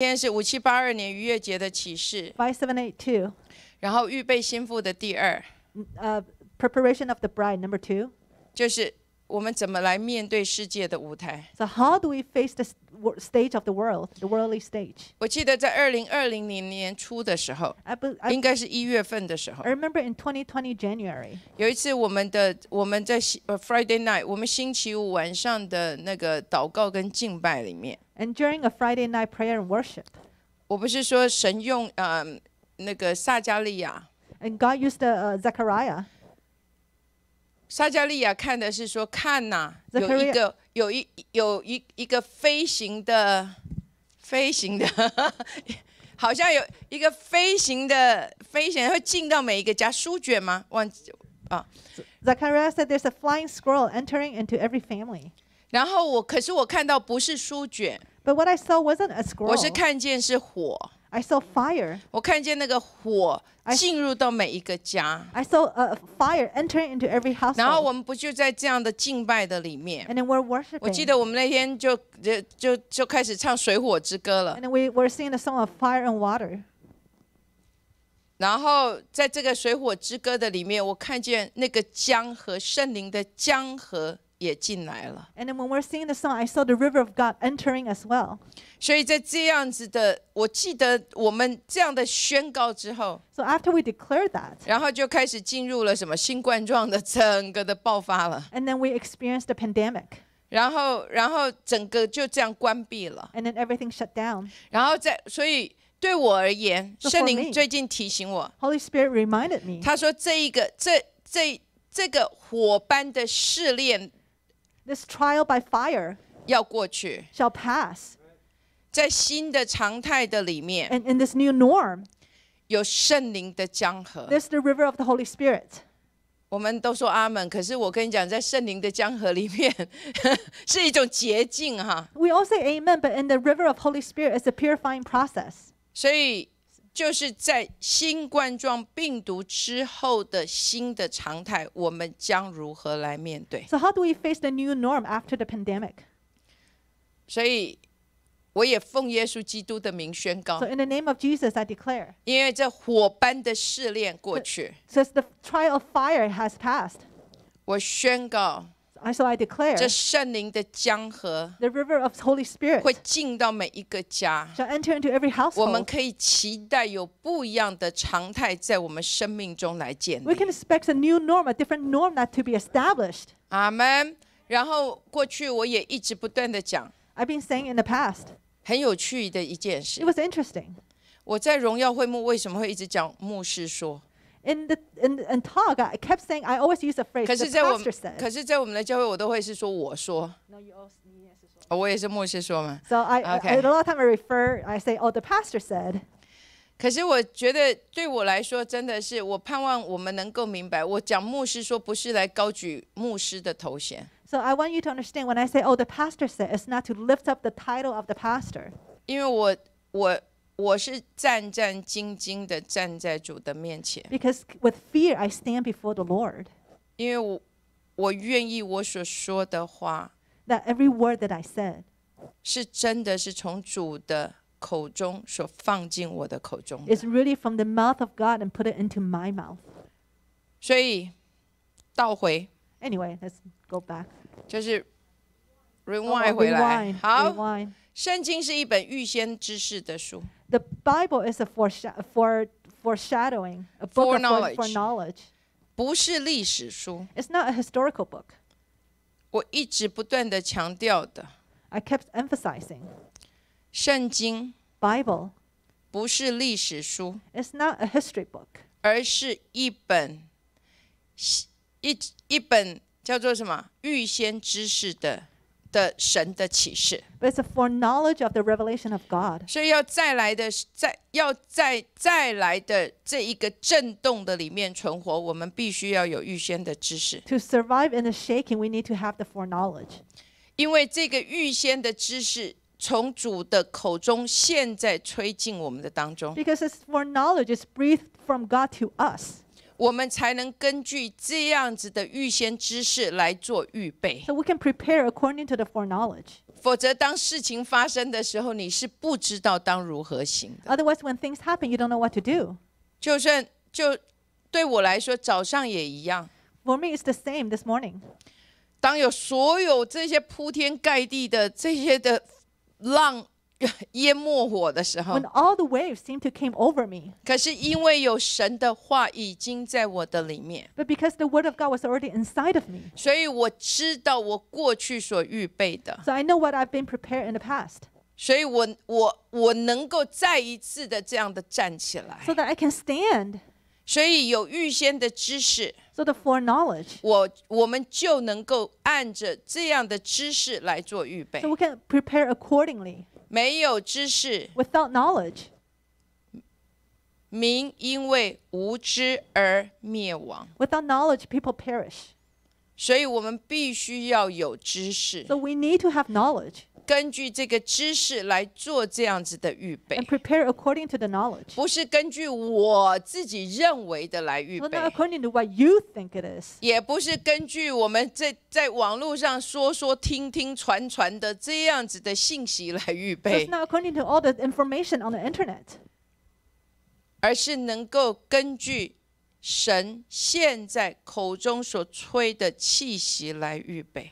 今天是五七八二年逾越节的启示。Five seven eight two，然后预备心腹的第二。呃，preparation of the bride number two。就是我们怎么来面对世界的舞台。So how do we face the stage of the world, the worldly stage？我记得在二零二零年年初的时候，应该是一月份的时候。I remember in 2020 January。有一次我们的我们在 Friday night，我们星期五晚上的那个祷告跟敬拜里面。and during a Friday night prayer and worship. 我不是说神用嗯、呃、那个撒加利亚。And God used the、uh, Zechariah. 撒加利亚看的是说，看呐、啊，有一个有一有一一个飞行的飞行的，好像有一个飞行的飞行会进到每一个家。书卷吗？忘记啊。Zechariah said, "There's a flying scroll entering into every family." 然后我可是我看到不是书卷，But what wasn't saw a I scroll. 我是看见是火。I saw fire. 我看见那个火进入到每一个家。I saw a fire entering into every house. 然后我们不就在这样的敬拜的里面？And then we're worshiping. 我记得我们那天就就就就开始唱水火之歌了。And we were singing a song of fire and water. 然后在这个水火之歌的里面，我看见那个江河，圣灵的江河。也进来了。And then when we're singing the song, I saw the river of God entering as well. 所以在这样子的，我记得我们这样的宣告之后，So after we declared that，然后就开始进入了什么新冠状的整个的爆发了。And then we experienced the pandemic. 然后，然后整个就这样关闭了。And then everything shut down. 然后在，所以对我而言，圣灵最近提醒我，Holy Spirit reminded me，他说这一个，这这这个火般的试炼。This trial by fire shall pass. and in this new norm, there's the river of the Holy Spirit. 我们都说阿门，可是我跟你讲，在圣灵的江河里面 是一种捷径哈。We all say amen, but in the river of Holy Spirit is a purifying process. 所以就是在新冠状病毒之后的新的常态，我们将如何来面对？So how do we face the new norm after the pandemic？所以，我也奉耶稣基督的名宣告。So in the name of Jesus, I declare。因为这火般的试炼过去。Since the trial of fire has passed，我宣告。I I so declare，这圣灵的江河，the river of holy spirit，会进到每一个家，shall enter into every household。我们可以期待有不一样的常态在我们生命中来建立。We can expect a new norm, a different norm, that to be established。阿门。然后过去我也一直不断的讲。I've been saying in the past。很有趣的一件事。It was interesting。我在荣耀会幕为什么会一直讲？牧师说。in the in in talk, I kept saying I always use a phrase. the pastor 可是，在我们可是，在我们的教会，我都会是说我说。No, you also, 你也是说。哦，我也是牧师说嘛。So I, okay. I a lot of time I refer, I say, oh, the pastor said. 可是我觉得对我来说，真的是我盼望我们能够明白，我讲牧师说不是来高举牧师的头衔。So I want you to understand when I say, oh, the pastor said, it's not to lift up the title of the pastor. 因为我我我是战战兢兢的站在主的面前，Because with fear I stand before the Lord, every word that I said 是真的是从主的口中所放进我的口中的 really from the mouth of God and put it into my mouth. Anyway, let's go back. rewind 回来 oh, rewind, 好，rewind. 圣经是一本预先知识的书。the Bible is a foreshadow, for, foreshadowing, a book for knowledge. foreknowledge. of foreknowledge. 不是历史书。It's not a historical book. 我一直不断的强调的。I kept emphasizing. 圣经 Bible 不是历史书。It's not a history book. 而是一本一一本叫做什么预先知识的 it's a foreknowledge of the revelation of God. 所以要再来的，再要再再来的这一个震动的里面存活，我们必须要有预先的知识。To survive in the shaking, we need to have the foreknowledge. 因为这个预先的知识从主的口中现在吹进我们的当中。Because this foreknowledge is breathed from God to us. 我们才能根据这样子的预先知识来做预备。So we can prepare according to the foreknowledge. 否则，当事情发生的时候，你是不知道当如何行。Otherwise, when things happen, you don't know what to do. 就算就对我来说，早上也一样。For me, it's the same this morning. 当有所有这些铺天盖地的这些的浪。淹没我的时候，When all the waves seemed to came over me, but because the word of God was already inside of me, so I know what I've been prepared in the past, So that I can stand. 所以有预先的知识，So the foreknowledge, 我我们就能够按着这样的知识来做预备 so。we can prepare accordingly. 没有知识，w knowledge，i t t h o u 民因为无知而灭亡。Without knowledge, people perish. 所以我们必须要有知识。So we need to have knowledge. 根据这个知识来做这样子的预备，不是根据我自己认为的来预备，也不是根据我们在在网络上说说听听传传的这样子的信息来预备，而是能够根据神现在口中所吹的气息来预备。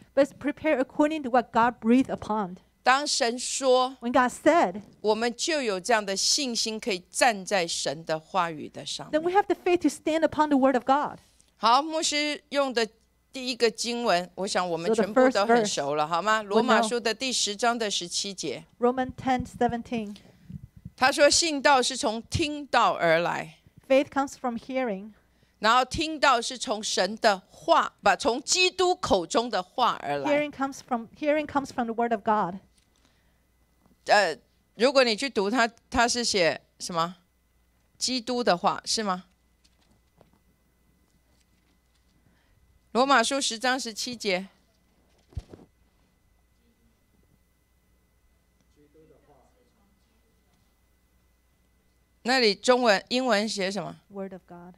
当神说，When God said，我们就有这样的信心，可以站在神的话语的上面。Then we have the faith to stand upon the word of God. 好，牧师用的第一个经文，我想我们全部都很熟了，好吗？罗马书的第十章的十七节。Roman 10 17. 他说：“信道是从听道而来，Faith comes from hearing. 然后听到是从神的话，不，从基督口中的话而来。Hearing comes from hearing comes from the word of God. 呃，如果你去读他，他是写什么？基督的话是吗？罗马书十章十七节，那里中文、英文写什么？Word of God。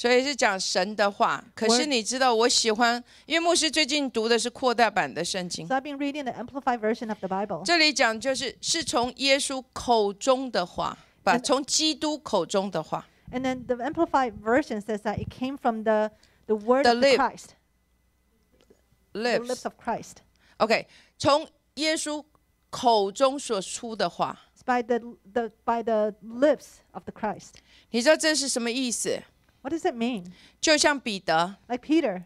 所以是讲神的话，可是你知道我喜欢，因为牧师最近读的是扩大版的圣经。So I've been reading the Amplified version of the Bible。这里讲就是是从耶稣口中的话，把从基督口中的话。And then the Amplified version says that it came from the the words of Christ, lips of Christ. Okay，从耶稣口中所出的话。It's by the the by the lips of the Christ。你知道这是什么意思？What does it mean? 就像彼得，like Peter，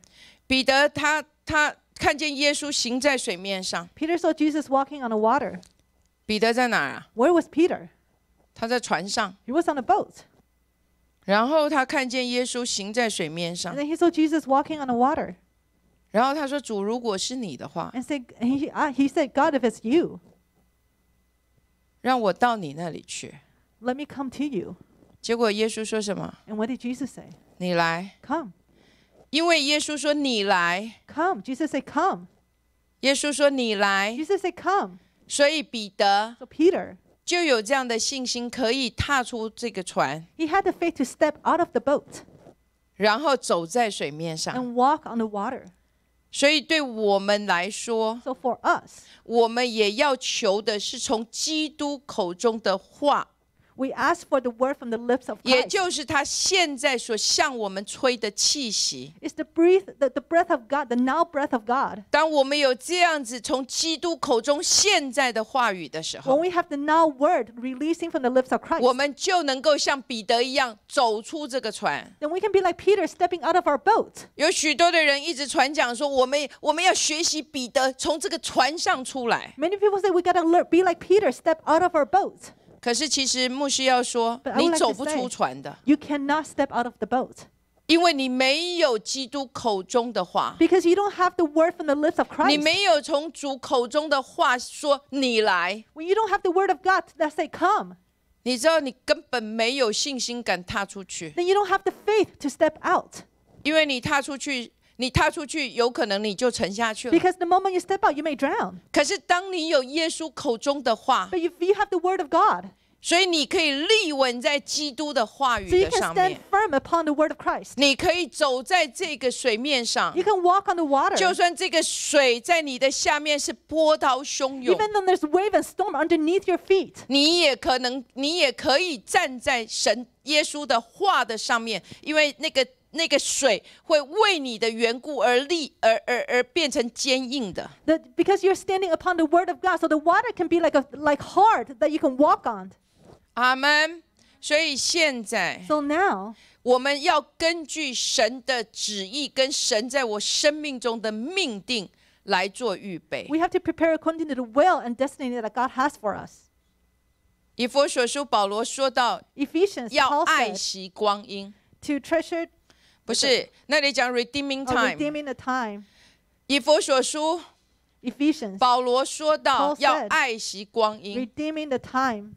彼得他他看见耶稣行在水面上。Peter saw Jesus walking on the water. 彼得在哪儿啊？Where was Peter? was on a boat. then he saw Jesus walking on the water. 然后他说：“主，如果是你的话。” said he uh, he said, "God, if it's you." me come to you. 结果耶稣说什么？And what did Jesus say? 你来。Come. 因为耶稣说你来。Come. Jesus said, Come. 耶稣说你来。Jesus said, Come. 所以彼得。So Peter. 就有这样的信心，可以踏出这个船。He had the faith to step out of the boat. 然后走在水面上。And walk on the water. 所以对我们来说，so、for for us, 我们也要求的是从基督口中的话. We ask for the word from the lips of Christ. It's the breath, the, the breath of God, the now breath of God. When we have the now word releasing from the lips of Christ, 我们就能够像彼得一样走出这个船。Then we can be like Peter stepping out of our boat. Many people say we gotta learn, be like Peter, step out of our boat. 可是，其实牧师要说，你走不出船的，You cannot out of boat. step the 因为你没有基督口中的话。Because you don't have the word from the lips of Christ。你没有从主口中的话说你来。When you don't have the word of God that say come。你知道你根本没有信心敢踏出去。Then you don't have the faith to step out。因为你踏出去。你踏出去，有可能你就沉下去了。Because the moment you step out, you may drown. 可是，当你有耶稣口中的话，But if you have the word of God，所以你可以立稳在基督的话语的上面。So you can stand firm upon the word of Christ. 你可以走在这个水面上。You can walk on the water. 就算这个水在你的下面是波涛汹涌，Even though there's wave and storm underneath your feet，你也可能，你也可以站在神耶稣的话的上面，因为那个。那个水会为你的缘故而立，而而而变成坚硬的。That because you're standing upon the word of God, so the water can be like a like hard that you can walk on. 阿门。所以现在，So now，我们要根据神的旨意跟神在我生命中的命定来做预备。We have to prepare according to the will and destiny that God has for us. 以佛所书保罗说到，要爱惜光阴。To treasure 不是，那里讲 redeeming time，redeeming the time。以佛所书。Ephesians，保罗说到要爱惜光阴，redeeming the Bible time。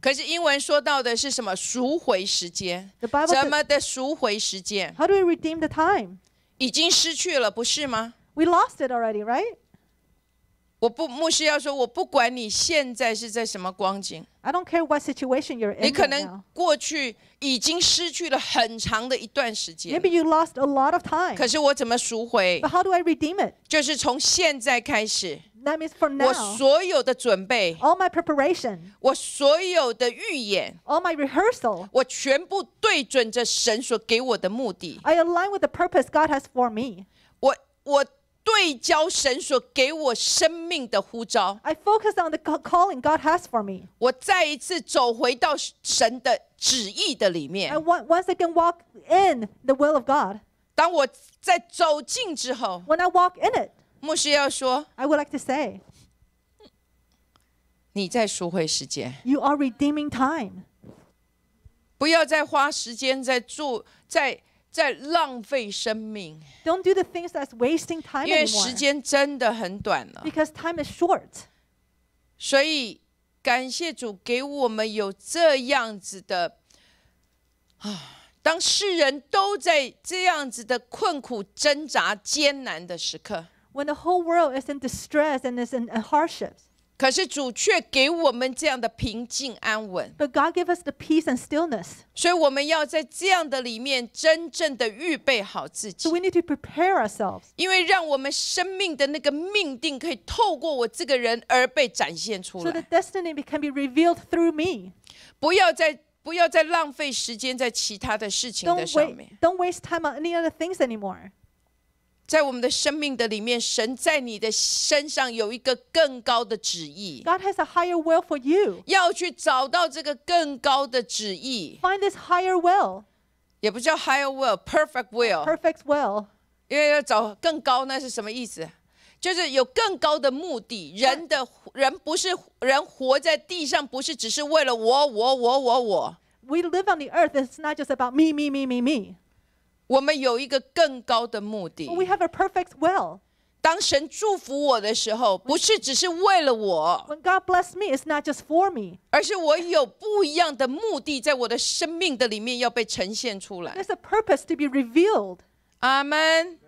可是英文说到的是什么？赎回时间。怎么的赎回时间？How do we redeem the time？已经失去了，不是吗？We lost it already, right? 我不牧师要说，我不管你现在是在什么光景，你可能过去已经失去了很长的一段时间。可是我怎么赎回？就是从现在开始，我所有的准备，我所有的预演，我全部对准着神所给我的目的。我我。对焦神所给我生命的呼召。I focus on the calling God has for me. 我再一次走回到神的旨意的里面。I once again walk in the will of God. When I walk in it，牧师要说，I would like to say，你在赎回时间，You are redeeming time，不要再花时间在做在。在浪费生命。Don't do the things that's wasting time. 因为时间真的很短了。Because time is short. 所以感谢主给我们有这样子的啊，当世人都在这样子的困苦挣扎、艰难的时刻。When the whole world is in distress and is in hardships. 可是主却给我们这样的平静安稳。But God gave us the peace and stillness. 所以我们要在这样的里面真正的预备好自己 So，we need to prepare ourselves. 因为让我们生命的那个命定可以透过我这个人而被展现出 So the 来。destiny be- can be revealed through me. Don't 上面 wait,。don't waste time on any other things anymore. 在我们的生命的里面，神在你的身上有一个更高的旨意。God has a higher will for you. 要去找到这个更高的旨意。Find this higher will, 也不叫 higher will，perfect will，perfect will. 因为要找更高那是什么意思？就是有更高的目的。人的人不是人活在地上，不是只是为了我我我我我。We live on the earth. It's not just about me, me, me, me, me. 我们有一个更高的目的。We have a perfect will. 当神祝福我的时候，不是只是为了我。When God bless me, it's not just for me. 而是我有不一样的目的，在我的生命的里面要被呈现出来。There's a purpose to be revealed. 阿门，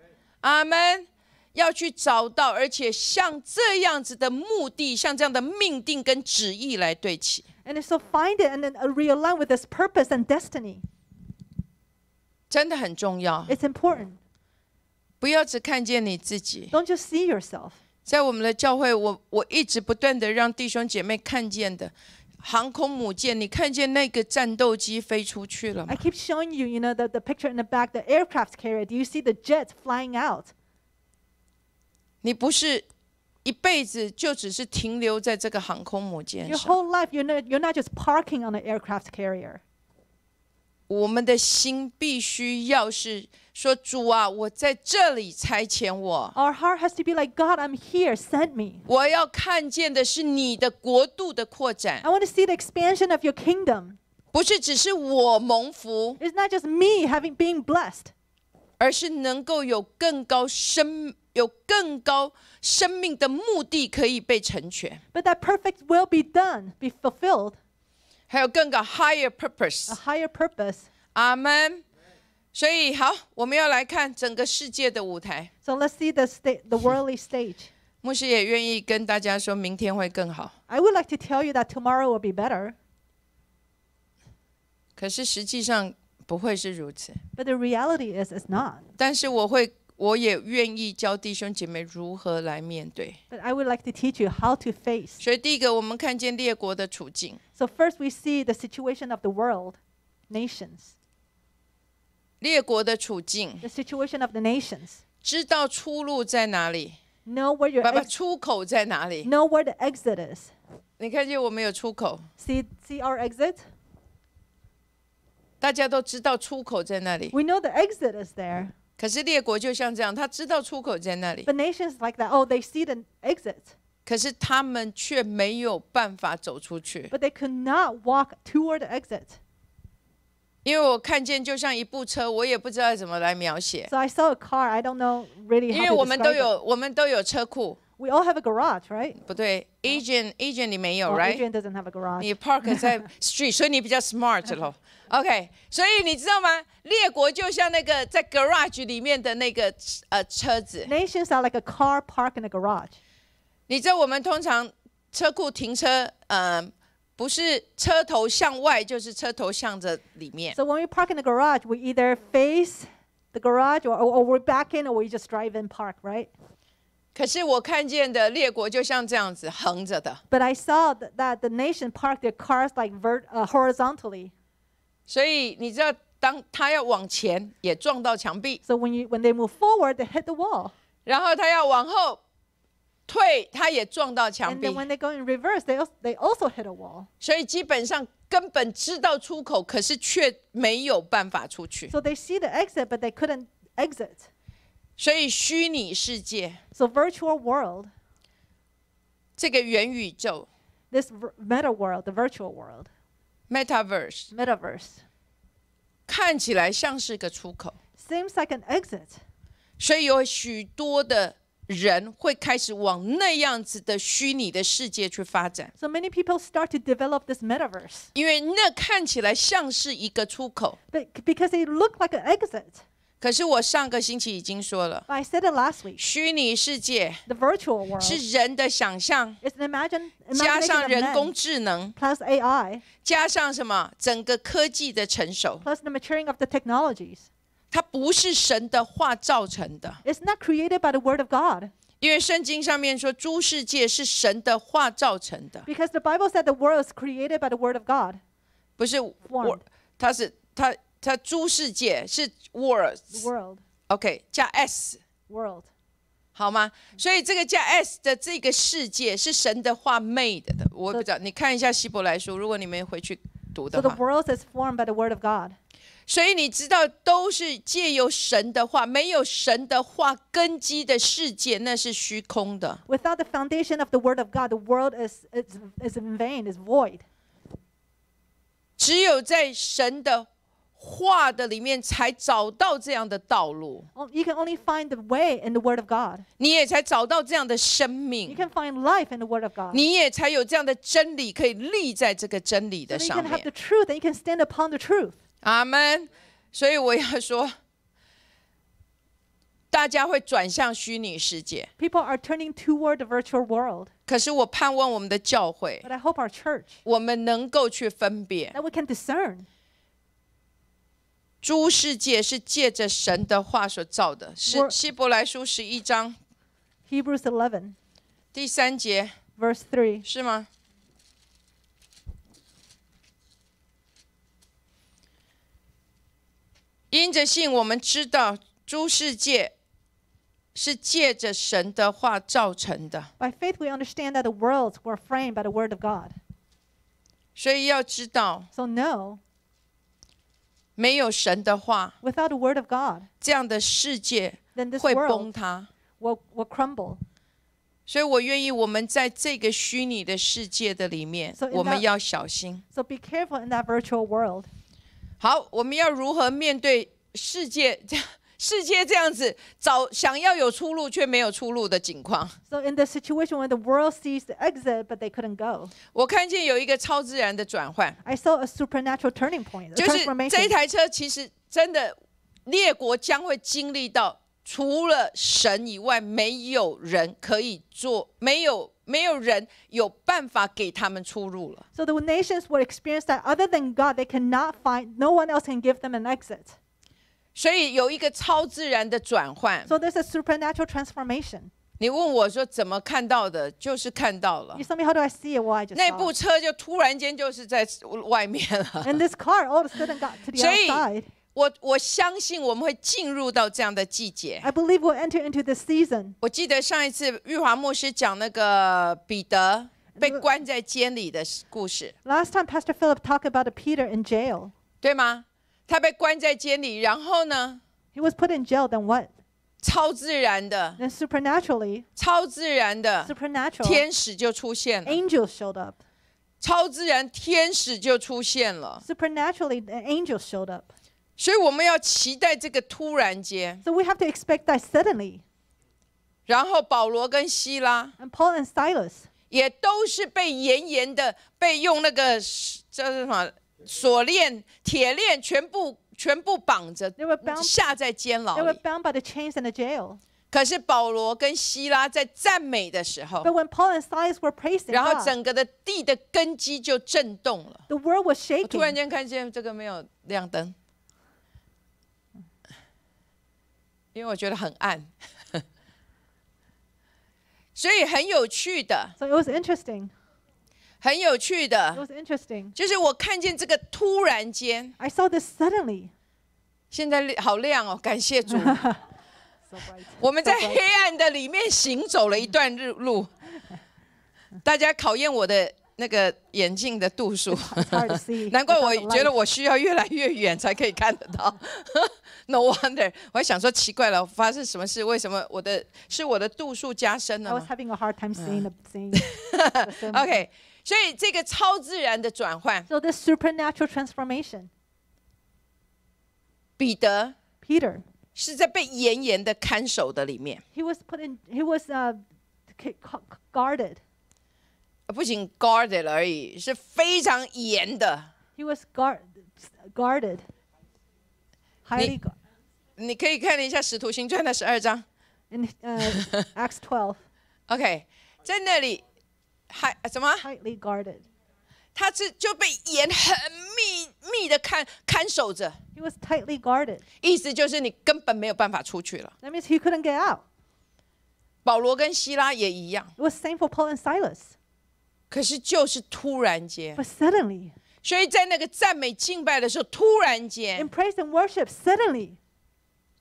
阿门。要去找到，而且像这样子的目的，像这样的命定跟旨意来对齐。And so find it and then realign with this purpose and destiny. 真的很重要。It's important. do not just see yourself. I keep showing you, you know, the the picture in the back, the aircraft carrier. Do you see the jets flying out? life, you're not, you're not just parking on an aircraft carrier. 我们的心必须要是说主啊，我在这里差遣我。Our heart has to be like God, I'm here, send me. 我要看见的是你的国度的扩展。I want to see the expansion of your kingdom. 不是只是我蒙福。It's not just me having been blessed. 而是能够有更高生有更高生命的目的可以被成全。But that perfect will be done, be fulfilled. 还有更个 higher purpose。A higher purpose。阿门。所以好，我们要来看整个世界的舞台。So let's see the state, the worldly stage. 牧师也愿意跟大家说明天会更好。I would like to tell you that tomorrow will be better. 可是实际上不会是如此。But the reality is, it's not. 但是我会我也愿意教弟兄姐妹如何来面对。But I would like to teach you how to face. 所以第一个，我们看见列国的处境。So first we see the situation of the world, nations. 列国的处境。The situation of the nations. 知道出路在哪里。Know where your 爸爸出口在哪里？Know where the exit is. 你看见我们有出口。See see our exit. 大家都知道出口在那里。We know the exit is there. 可是列国就像这样，他知道出口在那里。b u e nations like that, oh, they see the exit. 可是他们却没有办法走出去。But they could not walk toward the exit. 因为我看见就像一部车，我也不知道怎么来描写。So I saw a car. I don't know really 因为我们都有我们都有车库。We all have a garage, right? 不对 a g e n t a g e n t 你没有 r i g h t a g e n t doesn't have a garage. 你 park 在 street，所以你比较 smart 咯。OK，所以你知道吗？列国就像那个在 garage 里面的那个呃车子。Nations are like a car parked in a garage。你知道我们通常车库停车，呃，不是车头向外，就是车头向着里面。So when we park in the garage, we either face the garage or or we back in or we just drive and park, right? 可是我看见的列国就像这样子横着的。But I saw that the nation parked their cars like uh, horizontally. 所以你知道，当他要往前，也撞到墙壁；然后他要往后退，他也撞到墙壁。they move forward, t h 所以基本上根本知道出口，可是却没有办法出去。所以虚拟世界，这个元宇宙，这个元宇宙，这个元宇宙，e 个元宇宙，这个元宇宙，这个元宇宙，这个元宇宙，这个元宇宙，这个元宇宙，这个元宇宙，这个元宇宙，这个元宇宙，这个元宇宙，s 个元宇宙，这个元宇 t 这个元宇宙，这个元宇宙，这个元宇宙，这个元宇宙，这个元宇宙，这个元宇宙，这个元宇宙，这个元这个元宇宙，这个元宇宙，这个元宇宙，这个元宇宙，这个元宇宙，这个元宇宙，这个 l 宇 Metaverse，Metaverse，看起来像是个出口，seems like an exit，所以有许多的人会开始往那样子的虚拟的世界去发展，so many people start to develop this metaverse，因为那看起来像是一个出口，but because it looked like an exit。可是我上个星期已经说了。I said it last week. 虚拟世界 The virtual world 是人的想象，It's an imagine, 加上人工智能 plus AI，加上什么？整个科技的成熟 plus the maturing of the technologies。它不是神的话造成的。It's not created by the word of God. 因为圣经上面说，诸世界是神的话造成的。Because the Bible said the world is created by the word of God. 不是我，它是它它诸世界是 w o r l d world，OK，加 s，world，好吗？所以这个加 s 的这个世界是神的话 made 的，我不知道，你看一下希伯来书，如果你们回去读的话。所以 the world is formed by the word of God。所以你知道，都是借由神的话，没有神的话根基的世界，那是虚空的。Without the foundation of the word of God, the world is is is in vain, is void. 只有在神的话的里面才找到这样的道路。You can only find the way in the Word of God. 你也才找到这样的生 You 命，can find life in the Word of God. 你也才有这样的真理可以立在这个真理 So you can have the truth, and you can stand upon the truth. 阿门。所以我要说，大家会转向虚拟世界，People are turning toward the virtual world, 可是我盼望我们的教会，but I hope our church we can discern 诸世界是借着神的话所造的，是希伯来书十一章，Hebrews eleven，第三节，verse three，是吗？因着信，我们知道诸世界是借着神的话造成的。By faith we understand that the worlds were framed by the word of God。所以要知道。So know。没有神的话，这样的世界会崩塌。所以，我愿意我们在这个虚拟的世界的里面，我们要小心。好，我们要如何面对世界？世界这样子找想要有出路却没有出路的境况。So in the situation when the world sees the exit but they couldn't go. 我看见有一个超自然的转换。I saw a supernatural turning point. 就是这一台车其实真的，列国将会经历到除了神以外没有人可以做，没有没有人有办法给他们出路了。So the nations would experience that other than God they cannot find, no one else can give them an exit. 所以有一个超自然的转换。So there's a supernatural transformation. 你问我说怎么看到的，就是看到了。You tell me how do I see it? Why just? 那部车就突然间就是在外面了。And this car all of a sudden got to the outside. 所以，我我相信我们会进入到这样的季节。I believe we'll enter into t h e s season. 我记得上一次玉华牧师讲那个彼得被关在监里的故事。Last time Pastor Philip talked about a Peter in jail. 对吗？他被关在监里，然后呢？He was put in jail. Then what? 超自然的 Then supernaturally. 超自然的 s u p e r n a t u r a l 天使就出现了 Angels showed up. 超自然天使就出现了 Supernaturally, the angels showed up. 所以我们要期待这个突然间 So we have to expect that suddenly. 然后保罗跟希拉，And Paul and Silas，也都是被严严的被用那个叫什么？锁链、铁链，全部、全部绑着，下在监牢里。可是保罗跟希拉在赞美的时候，然后整个的地的根基就震动了。shaking. 突然间看见这个没有亮灯，因为我觉得很暗，所以很有趣的。很有趣的，就是我看见这个突然间，现在好亮哦，感谢主。我们在黑暗的里面行走了一段日路，大家考验我的那个眼镜的度数。难怪我觉得我需要越来越远才可以看得到。No wonder，我还想说奇怪了，发生什么事？为什么我的是我的度数加深呢？OK。所以这个超自然的转换，so the supernatural transformation，彼得 Peter 是在被严严的看守的里面，he was put in he was guarded，不仅 guarded 而已，是非常严的，he was guarded guarded，还你你可以看一下《使徒行传》的十二章，and Acts twelve，OK，在那里。还什么？Tightly guarded，他是就被严很密密的看看守着。He was tightly guarded。意思就是你根本没有办法出去了。That means he couldn't get out。保罗跟希拉也一样。It was same for Paul and Silas。可是就是突然间。But suddenly。所以在那个赞美敬拜的时候，突然间。In praise and worship, suddenly。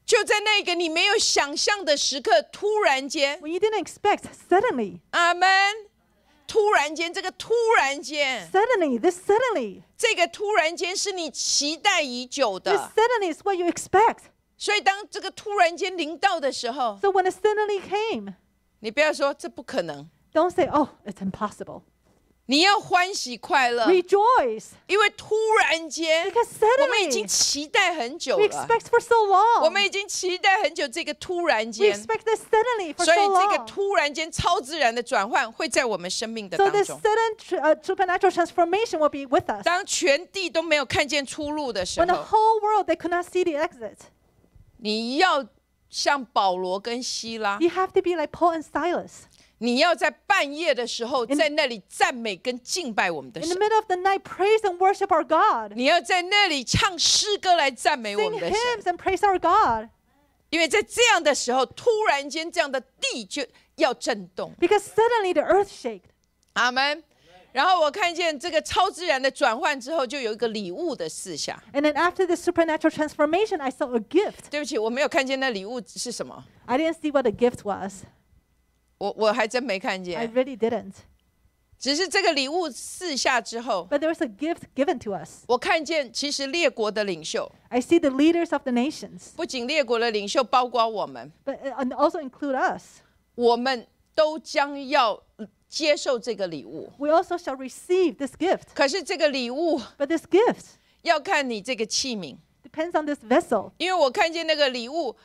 就在那个你没有想象的时刻，突然间。When you didn't expect, suddenly。阿门。突然间，这个突然间，Suddenly, this suddenly，这个突然间是你期待已久的。This suddenly is what you expect。所以当这个突然间临到的时候，So when suddenly came，你不要说这不可能。Don't say, oh, it's impossible。你要欢喜快乐，rejoice，因为突然间，because suddenly，我们已经期待很久了，we expect for so long，我们已经期待很久这个突然间，we expect this suddenly for so long，所以这个突然间超自然的转换会在我们生命的当中。So this sudden uh, supernatural transformation will be with us。当全地都没有看见出路的时候，when the whole world they could not see the exit，你要像保罗跟希拉，you have to be like Paul and Silas。你要在半夜的时候，在那里赞美跟敬拜我们的神。In the middle of the night, praise and worship our God。你要在那里唱诗歌来赞美我们的神。Sing hymns and praise our God。因为在这样的时候，突然间这样的地就要震动。Because suddenly the earth shook。阿门。然后我看见这个超自然的转换之后，就有一个礼物的事项。And then after the supernatural transformation, I saw a gift。对不起，我没有看见那礼物是什么。I didn't see what the gift was。我我还真没看见。I really didn't。只是这个礼物四下之后，But there was a gift given to us。我看见其实列国的领袖，I see the leaders of the nations。不仅列国的领袖包括我们，But and also include us。我们都将要接受这个礼物，We also shall receive this gift。可是这个礼物，But this gift，要看你这个器皿，Depends on this vessel。因为我看见那个礼物。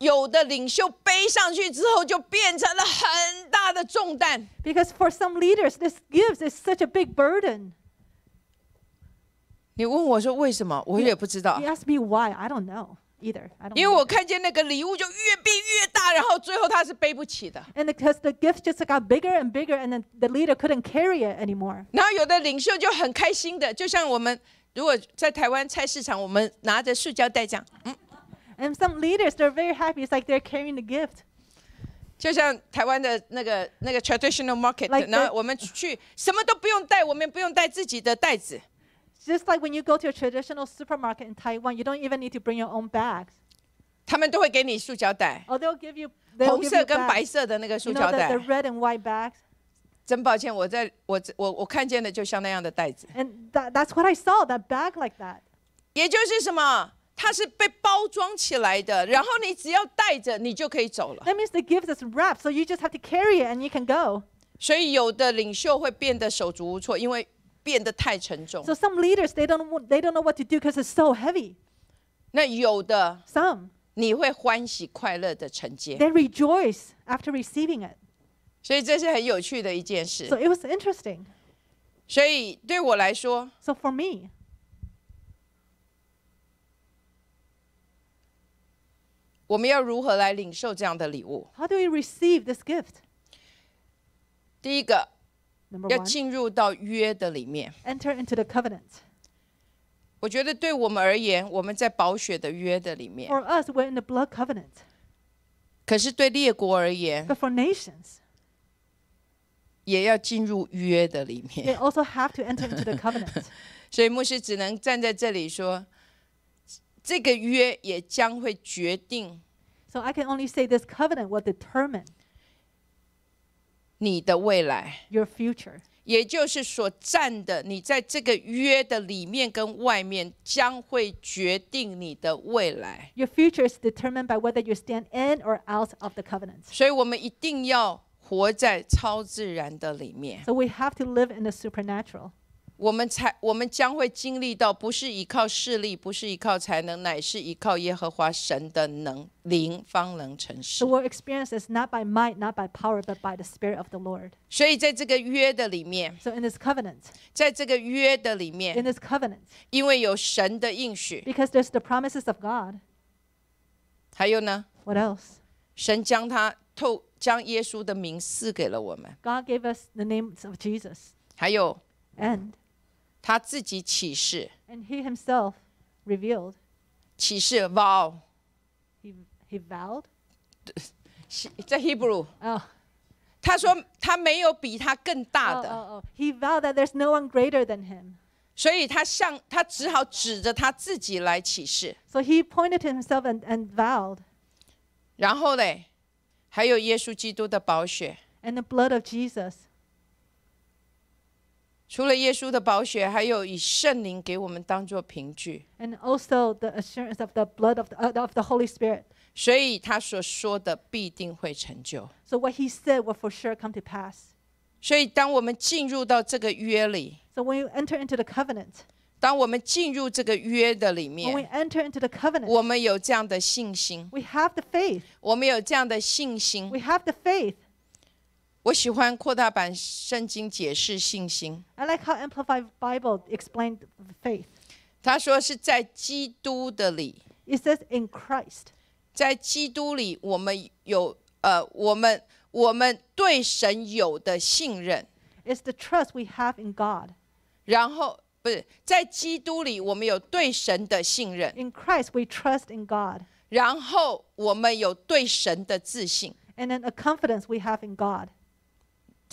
有的领袖背上去之后，就变成了很大的重担。Because for some leaders, this g i v e s is such a big burden. 你问我说为什么，我也不知道。You ask me why, I don't know either. d o n 因为我看见那个礼物就越变越大，然后最后他是背不起的。And because the gift just got bigger and bigger, and then the leader couldn't carry it anymore. 然后有的领袖就很开心的，就像我们如果在台湾菜市场，我们拿着塑胶袋讲，嗯。And some leaders, they're very happy. It's like they're carrying the gift. 就像台湾的那个那个 traditional market，、like、然后我们去什么都不用带，我们不用带自己的袋子。Just like when you go to a traditional supermarket in Taiwan, you don't even need to bring your own bags. 他们都会给你塑胶袋。Oh, they'll give you 红色跟白色的那个塑胶袋。You know, the, the red and white bags. 真抱歉，我在我我我看见的就像那样的袋子。And that, that's what I saw, that bag like that. 也就是什么？它是被包装起来的，然后你只要带着，你就可以走了。That means the gift is wrapped, so you just have to carry it and you can go. 所以有的领袖会变得手足无措，因为变得太沉重。So some leaders they don't they don't know what to do because it's so heavy. 那有的 some 你会欢喜快乐的承接。They rejoice after receiving it. 所以这是很有趣的一件事。So it was interesting. 所以对我来说，So for me. 我们要如何来领受这样的礼物？How do we receive this gift？第一个 Number one, enter into the covenant. 我觉得对我们而言，我们在保血的约的里面；For us, we're in the blood covenant. 可是对列国而言，But for nations, also they have to enter into the covenant. 所以牧师只能站在这里说：so I can only say this covenant will determine 你的未来，your future. Your future is determined by whether you stand in or out of the covenant. So we have to live in the supernatural. 我们才我们将会经历到，不是依靠势力，不是依靠才能，乃是依靠耶和华神的能灵，方能成事。The world experience is not by might, not by power, but by the Spirit of the Lord. 所以在这个约的里面，So in this covenant，在这个约的里面，In this covenant，因为有神的应许，Because there's the promises of God. 还有呢？What else？神将他透将耶稣的名赐给了我们。God gave us the names of Jesus. 还有，and 他自己启示。And he himself revealed. 启示 vow. He he vowed. 在 Hebrew。Oh. 他说他没有比他更大的。Oh, oh, oh. He vowed that there's no one greater than him. 所以他向他只好指着他自己来起誓。So he pointed himself and and vowed. 然后嘞，还有耶稣基督的宝血。And the blood of Jesus. 除了耶稣的宝血，还有以圣灵给我们当做凭据。And also the assurance of the blood of the, uh, of the Holy Spirit. 所以他所说的必定会成就。So what he said will for sure come to pass. 所以当我们进入到这个约里，So when you enter into the covenant. 当我们进入这个约的里面 When we enter into the covenant, 我们有这样的信心，we have the faith. 我们有这样的信心，we have the faith. 我喜欢扩大版圣经解释信心。I like how Amplified Bible explained faith. It says in Christ. 在基督里，我们有呃，我们我们对神有的信任。It's the trust we have in God. in Christ we trust in God. then a confidence we have in God.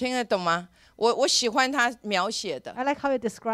听得懂吗？我我喜欢他描写的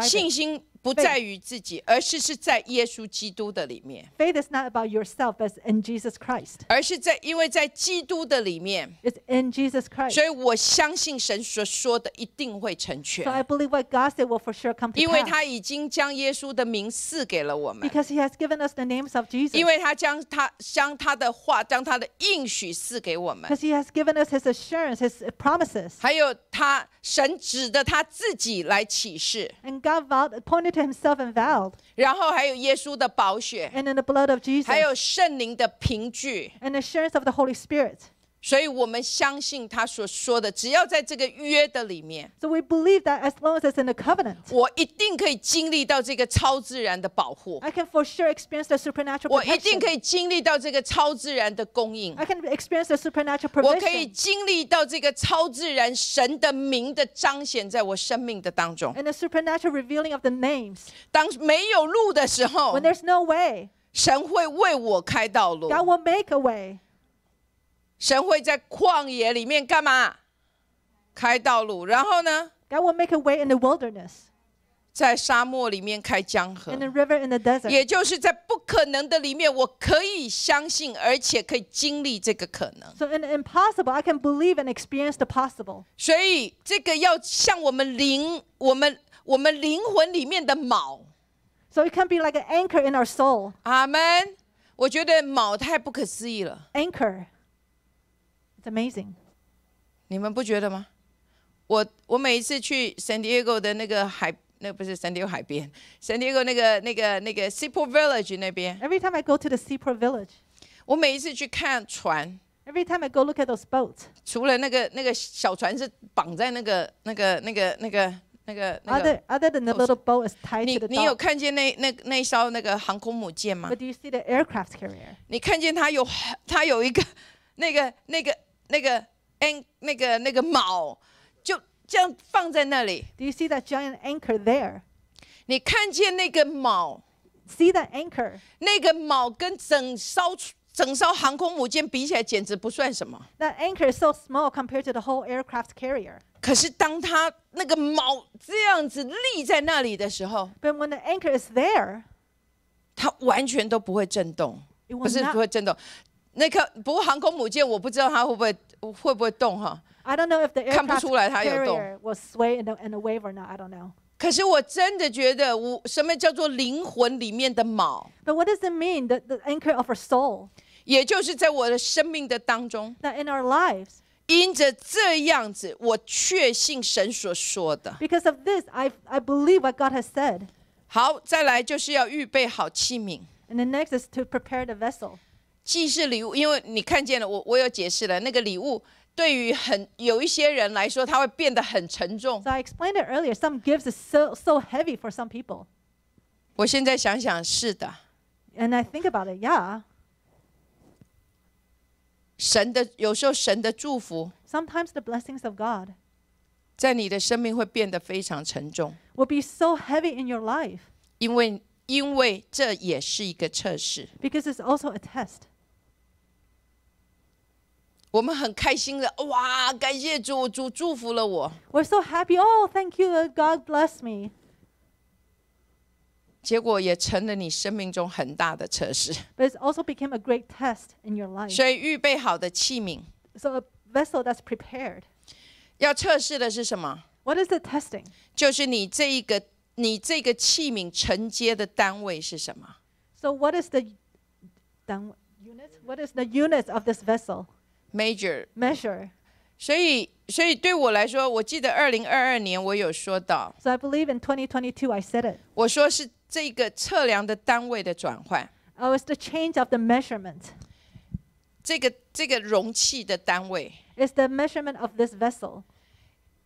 信心。不在于自己，而是是在耶稣基督的里面。Faith is not about yourself, but in Jesus Christ。而是在因为在基督的里面。It's in Jesus Christ。所以我相信神所说的一定会成全。So I believe what God said will for sure come to pass。因为他已经将耶稣的名赐给了我们。Because He has given us the names of Jesus。因为他将他将他的话，将他的应许赐给我们。Because He has given us His assurance, His promises。还有他神指的他自己来启示。And God vowed pointed to himself and vowed. 然后还有耶稣的宝血。And in the blood of Jesus. 还有圣灵的凭据。And assurance of the Holy Spirit. 所以我们相信他所说的，只要在这个约的里面，so we believe that as long as it's in the covenant，我一定可以经历到这个超自然的保护，I can for sure experience the supernatural 我一定可以经历到这个超自然的供应，I can experience the supernatural provision。我可以经历到这个超自然神的名的彰显在我生命的当中，and the supernatural revealing of the names。当没有路的时候，when there's no way，神会为我开道路，God will make a way。神会在旷野里面干嘛？开道路，然后呢？God will make a way in the wilderness，在沙漠里面开江河。In the river in the desert，也就是在不可能的里面，我可以相信，而且可以经历这个可能。So in the impossible，I can believe and experience the possible。所以这个要像我们灵，我们我们灵魂里面的锚。So it can be like an anchor in our soul。阿门。我觉得锚太不可思议了。Anchor。Amazing！你们不觉得吗？我我每一次去 San Diego 的那个海，那不是 San Diego 海边，San Diego 那个那个那个 Seaport Village 那边。Every time I go to the Seaport Village，我每一次去看船。Every time I go look at those boats，除了那个那个小船是绑在那个那个那个那个那个那个。Other other than the little boat is tied to the 你你有看见那那那艘那个航空母舰吗？But do you see the aircraft carrier？你看见它有它有一个那个那个。那个 an 那个那个锚，就这样放在那里。Do you see that giant anchor there？你看见那个锚？See that anchor？那个锚跟整艘整艘航空母舰比起来，简直不算什么。That anchor is so small compared to the whole aircraft carrier. 可是当它那个锚这样子立在那里的时候，But when the anchor is there，它完全都不会震动，不是不会震动。那颗不过航空母舰，我不知道它会不会会不会动哈。I don't know if the aircraft carrier will sway in a in a wave or not. I don't know. 可是我真的觉得，我什么叫做灵魂里面的锚？But what does it mean the the anchor of our soul？也就是在我的生命的当中。That in our lives. 因着这样子，我确信神所说的。Because of this, I I believe what God has said. 好，再来就是要预备好器皿。And the next is to prepare the vessel. 既是礼物，因为你看见了，我我有解释了，那个礼物对于很有一些人来说，它会变得很沉重。So I explained it earlier. Some gifts are so so heavy for some people. 我现在想想，是的。And I think about it, yeah. 神的有时候神的祝福，Sometimes the blessings of God，在你的生命会变得非常沉重，will be so heavy in your life，因为因为这也是一个测试，because it's also a test。我们很开心的，哇！感谢主，主祝福了我。We're so happy. Oh, thank you, Lord. God bless me. 结果也成了你生命中很大的测试。But it also became a great test in your life. 所以预备好的器皿。So a vessel that's prepared. 要测试的是什么？What is the testing? 就是你这一个你这个器皿承接的单位是什么？So what is the 单 unit? What is the unit of this vessel? m a j o r measure. 所以，所以对我来说，我记得二零二二年我有说到。So I believe in 2022, I said it. 我说是这个测量的单位的转换。Oh, I t s the change of the measurement. 这个这个容器的单位。It's the measurement of this vessel.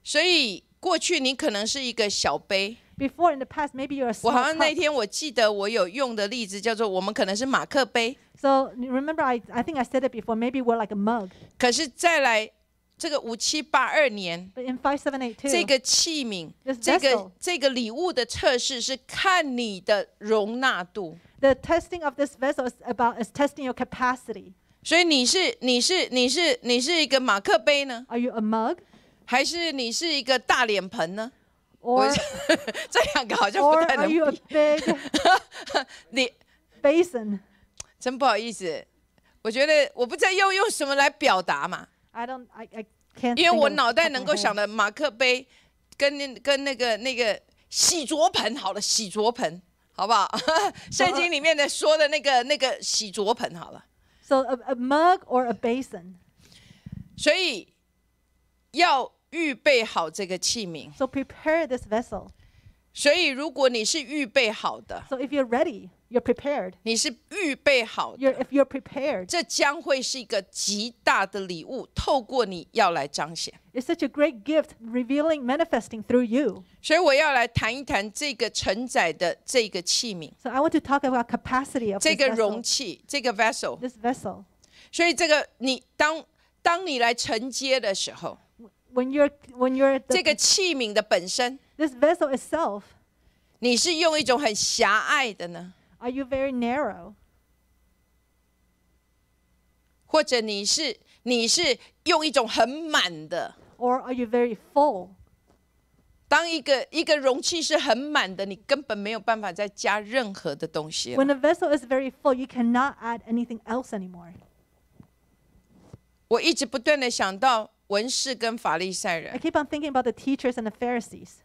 所以过去你可能是一个小杯。Before in the past, maybe you're a. 我好像那天我记得我有用的例子叫做我们可能是马克杯。So remember, I I think I said it before. Maybe we're like a mug. 可是再来这个五七八二年。But in five seven eight two. 这个器皿，这个这个礼物的测试是看你的容纳度。The testing of this vessel is about is testing your capacity. 所以你是你是你是你是一个马克杯呢？Are you a mug？还是你是一个大脸盆呢？我 这两个好像不太能比。你，Basin，真不好意思，我觉得我不知道要用什么来表达嘛。I don't, I, I can't. 因为我脑袋能够想的马克杯，跟那跟那个那个洗桌盆好了，洗桌盆好不好？圣经里面的说的那个那个洗桌盆好了。So a a mug or a basin. 所以要。预备好这个器皿。So prepare this vessel. 所以，如果你是预备好的，So if you're ready, you're prepared. 你是预备好的 You're if you're prepared, 这将会是一个极大的礼物，透过你要来彰显。it's such a great gift revealing, manifesting through you. 所以，我要来谈一谈这个承载的这个器皿、So I want to talk about capacity of 这 this 个容 vessel. 器、这个 vessel。This vessel. 所以，这个你当当你来承接的时候，when you're when you're 这个器皿的本身，this vessel itself，你是用一种很狭隘的呢？Are you very narrow？或者你是你是用一种很满的？Or are you very full？当一个一个容器是很满的，你根本没有办法再加任何的东西。When a vessel is very full, you cannot add anything else anymore. 我一直不断的想到文士跟法利赛人。I keep on thinking about the teachers and the Pharisees。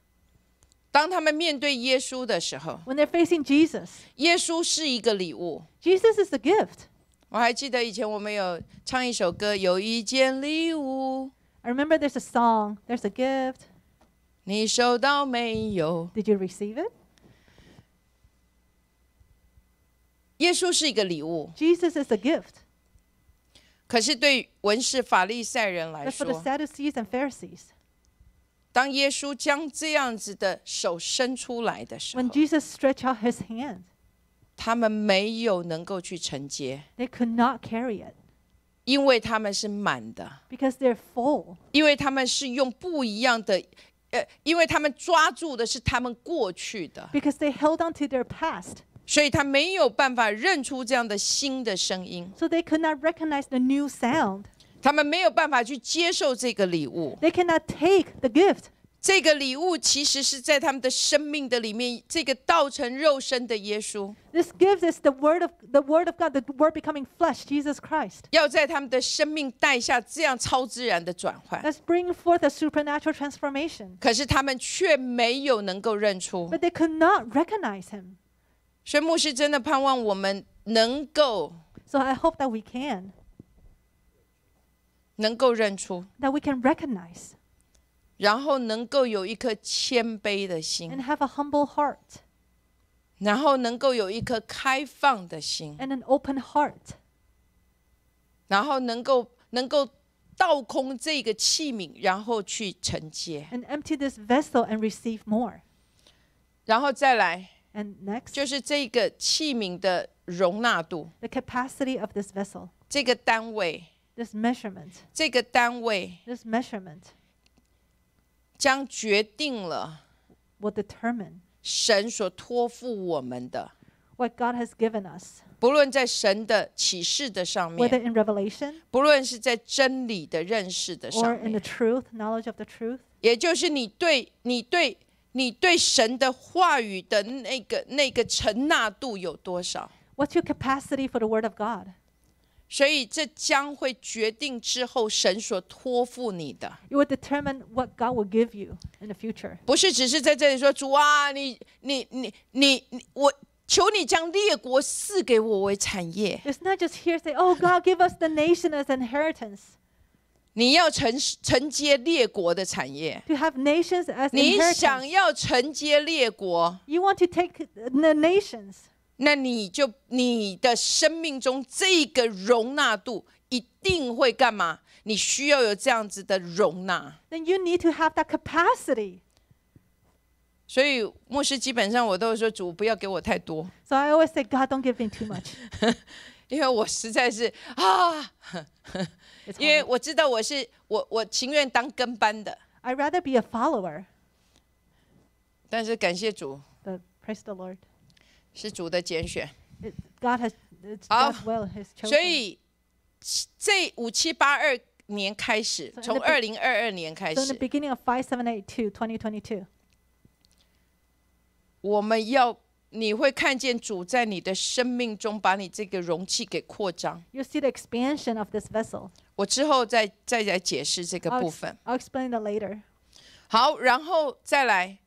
当他们面对耶稣的时候，When they're facing Jesus，耶稣是一个礼物。Jesus is a gift。我还记得以前我们有唱一首歌，有一件礼物。I remember there's a song, there's a gift。你收到没有？Did you receive it？耶稣是一个礼物。Jesus is a gift。可是对文士法利赛人来说，当耶稣将这样子的手伸出来的时候，他们没有能够去承接，因为他们是满的，因为他们是用不一样的，呃，因为他们抓住的是他们过去的。所以他没有办法认出这样的新的声音。So they could not recognize the new sound. 他们没有办法去接受这个礼物。They cannot take the gift. 这个礼物其实是在他们的生命的里面，这个道成肉身的耶稣。This gift is the word of the word of God, the word becoming flesh, Jesus Christ. 要在他们的生命带下这样超自然的转换。Let's bring forth a supernatural transformation. 可是他们却没有能够认出。But they could not recognize him. 所以牧师真的盼望我们能够 So I hope that we can 能够认出，that we can recognize 然后能够有一颗谦卑的心 and，have a humble heart 然后能够有一颗开放的心，and an open heart 然后能够能够倒空这个器皿，然后去承接，and empty this vessel and receive more. 然后再来 and next，就是这个器皿的容纳度，the capacity of this vessel，这个单位，this measurement，这个单位，this measurement，将决定了，will determine God has given us。不论在神的启示的上面，whether in revelation，不论是在真理的认识的上面，or in the truth knowledge of the truth，也就是你对你对。你对神的话语的那个那个承纳度有多少？What's your capacity for the Word of God? 所以这将会决定之后神所托付你的。It will determine what God will give you in the future. not just here say, "Oh God, give us the nation as inheritance." 你要承承接列国的产业，To nations have as 你想要承接列国，You to want take the nations。那你就你的生命中这个容纳度一定会干嘛？你需要有这样子的容纳。Then you need to have that capacity. 所以牧师基本上我都是说主不要给我太多。So I always say God, don't give me too much. 因为我实在是啊。因为我知道我是我我情愿当跟班的。I'd rather be a follower. praise the Lord. God has it's God's will has chosen. 所以这五七八二年开始，从二零二二年开始。So in the beginning of five seven eight two twenty twenty two. 我们要。你会看见主在你的生命中把你这个容器给扩张。You see the expansion of this vessel. 我之后再再来解释这个部分。好，然后再来，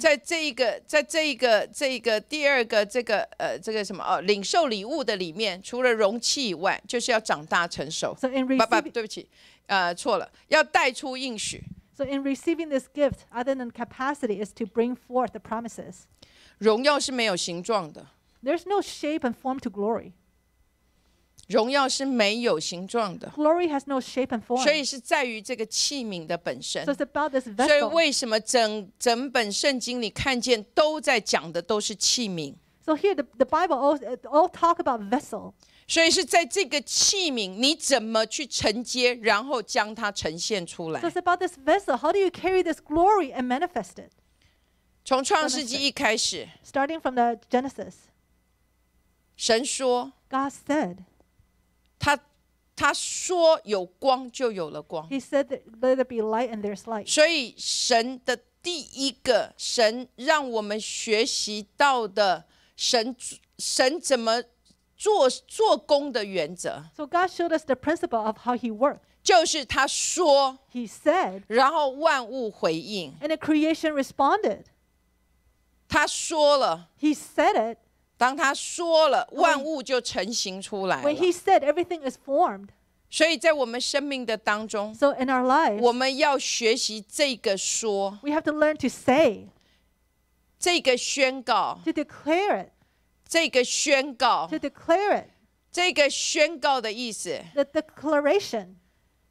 在这一个，在这一个，这个第二个，这个呃，这个什么哦，领受礼物的里面，除了容器以外，就是要长大成熟。爸爸，对不起，呃，错了，要带出应许。所以，r i n g forth the promises. 荣耀是没有形状的。There's no shape and form to glory. 荣耀是没有形状的，所以是在于这个器皿的本身。所以为什么整整本圣经里看见都在讲的都是器皿？所以是在这个器皿，你怎么去承接，然后将它呈现出来？从创世纪一开始，神说：“God said。”他说有光就有了光。He said that there'd be light and there's light。所以神的第一个神让我们学习到的神神怎么做做工的原则。So God showed us the principle of how He w o r k s 就是他说。He said。然后万物回应。And the creation responded。他说了。He said it。当他说了，万物就成型出来 When 了。he said everything is formed, 所以在我们生命的当中，so in our lives，我们要学习这个说，we have to learn to say，这个宣告，to declare it，这个宣告，to declare it，这个宣告的意思，the declaration，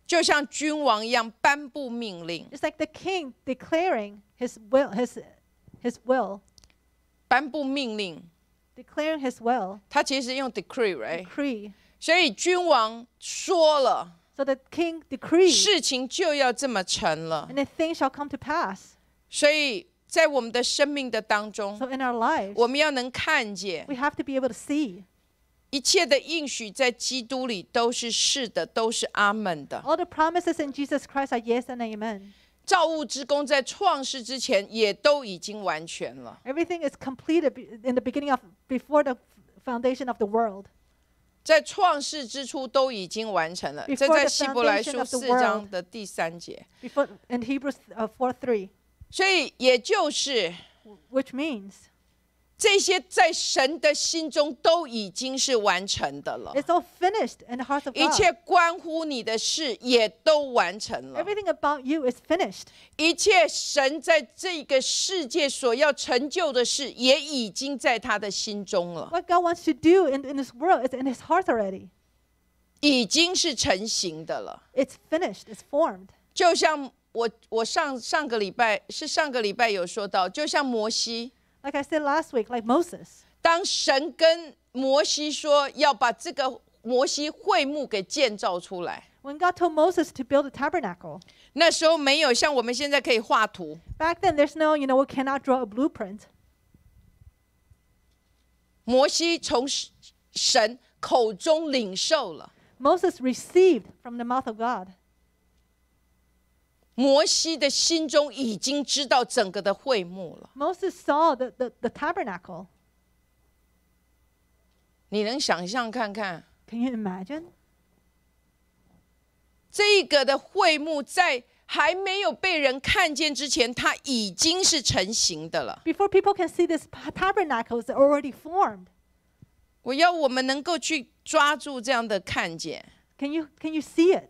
就像君王一样颁布命令，it's like the king declaring his will, his, his will，颁布命令。declaring his will. 他其实用 Decree. 所以君王说了，So the king decreed, 事情就要这么成了。and the thing shall come to pass. 所以在我们的生命的当中，So in our lives, 我们要能看见 we have to be able to see 一切的应许在基督里都是是的，都是阿门的。all the promises in Jesus Christ are yes and amen. 造物之功在创世之前也都已经完全了。Everything is completed in the beginning of before the foundation of the world。在创世之初都已经完成了。这在希伯来书四章的第三节。Before in Hebrews four three。所以也就是。Which means. 这些在神的心中都已经是完成的了。It's all finished in the heart of God. 一切关乎你的事也都完成了。Everything about you is finished. 一切神在这个世界所要成就的事，也已经在他的心中了。What God wants to do in in this world is in His heart already. 已经是成型的了。It's finished. It's formed. 就像我我上上个礼拜是上个礼拜有说到，就像摩西。Like I said last week, like Moses. 当神跟摩西说要把这个摩西会幕给建造出来，When God told Moses to build a tabernacle, Back then there's no, you know, we cannot draw a blueprint. 摩西从神口中领受了，Moses received from the mouth of God. Moses saw the, the, the tabernacle. 你能想象看看 Can you imagine? 这个的会幕在还没有被人看见之前，它已经是成型的了。Before people can see this tabernacle is already formed. 我要我们能够去抓住这样的看见。Can you can you see it?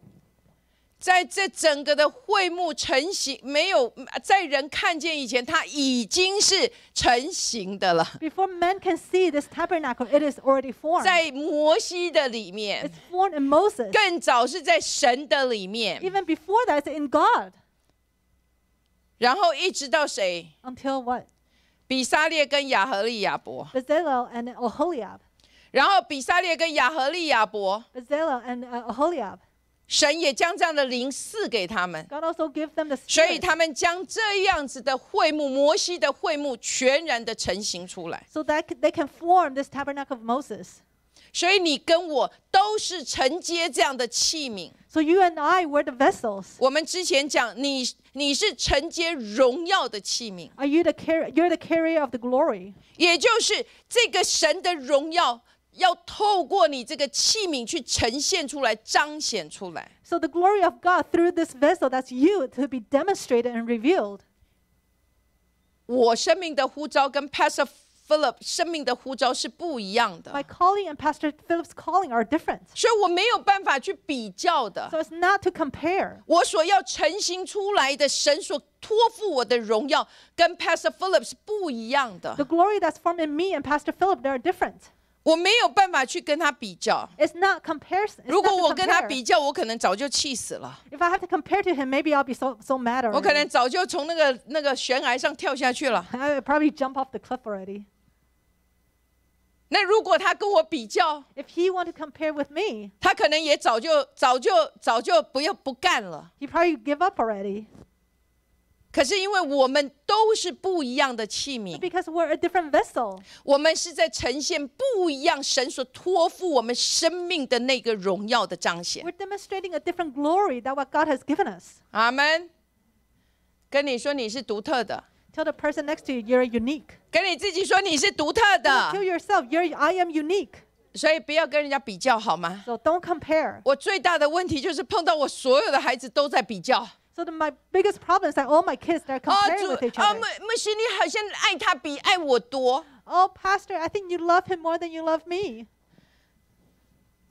在这整个的会幕成型，没有在人看见以前，它已经是成型的了。Before man can see this tabernacle, it is already formed。在摩西的里面，It's formed in Moses。更早是在神的里面，Even before that, it's in God。然后一直到谁？Until what？比撒列跟亚何利亚伯。Azel and a h o l i a b 然后比撒列跟亚何利亚伯。Azel and a h o l i a b 神也将这样的灵赐给他们，所以他们将这样子的会幕，摩西的会幕，全然的成型出来。所以你跟我都是承接这样的器皿。我们之前讲，你你是承接荣耀的器皿。也就是这个神的荣耀。要透过你这个器皿去呈现出来、彰显出来。So the glory of God through this vessel, that's you, to be demonstrated and revealed. 我生命的呼召跟 Pastor Philip 生命的呼召是不一样的。My calling and Pastor Philip's calling are different. So it's not to compare. 我所要呈现出来的神所托付我的荣耀，跟 Pastor Philip 是不一样的。The glory that's formed in me and Pastor Philip, they are different. 我没有办法去跟他比较。It's not comparison. 如果我跟他比较，我可能早就气死了。If I have to compare to him, maybe I'll be so so mad already. 我可能早就从那个那个悬崖上跳下去了。I probably jump off the cliff already. 那如果他跟我比较，If he want to compare with me，他可能也早就早就早就不要不干了。He probably give up already. 可是，因为我们都是不一样的器皿，Because we're a different vessel。我们是在呈现不一样神所托付我们生命的那个荣耀的彰显。We're demonstrating a different glory that what God has given us。阿门。跟你说你是独特的。Tell the person next to you, you're unique。跟你自己说你是独特的。Tell yourself, you're, I am unique。所以不要跟人家比较好吗？So don't compare。我最大的问题就是碰到我所有的孩子都在比较。So the, my biggest problem is that all my kids are oh, comparing with each oh, other. Oh, pastor, I think you love him more than you love me.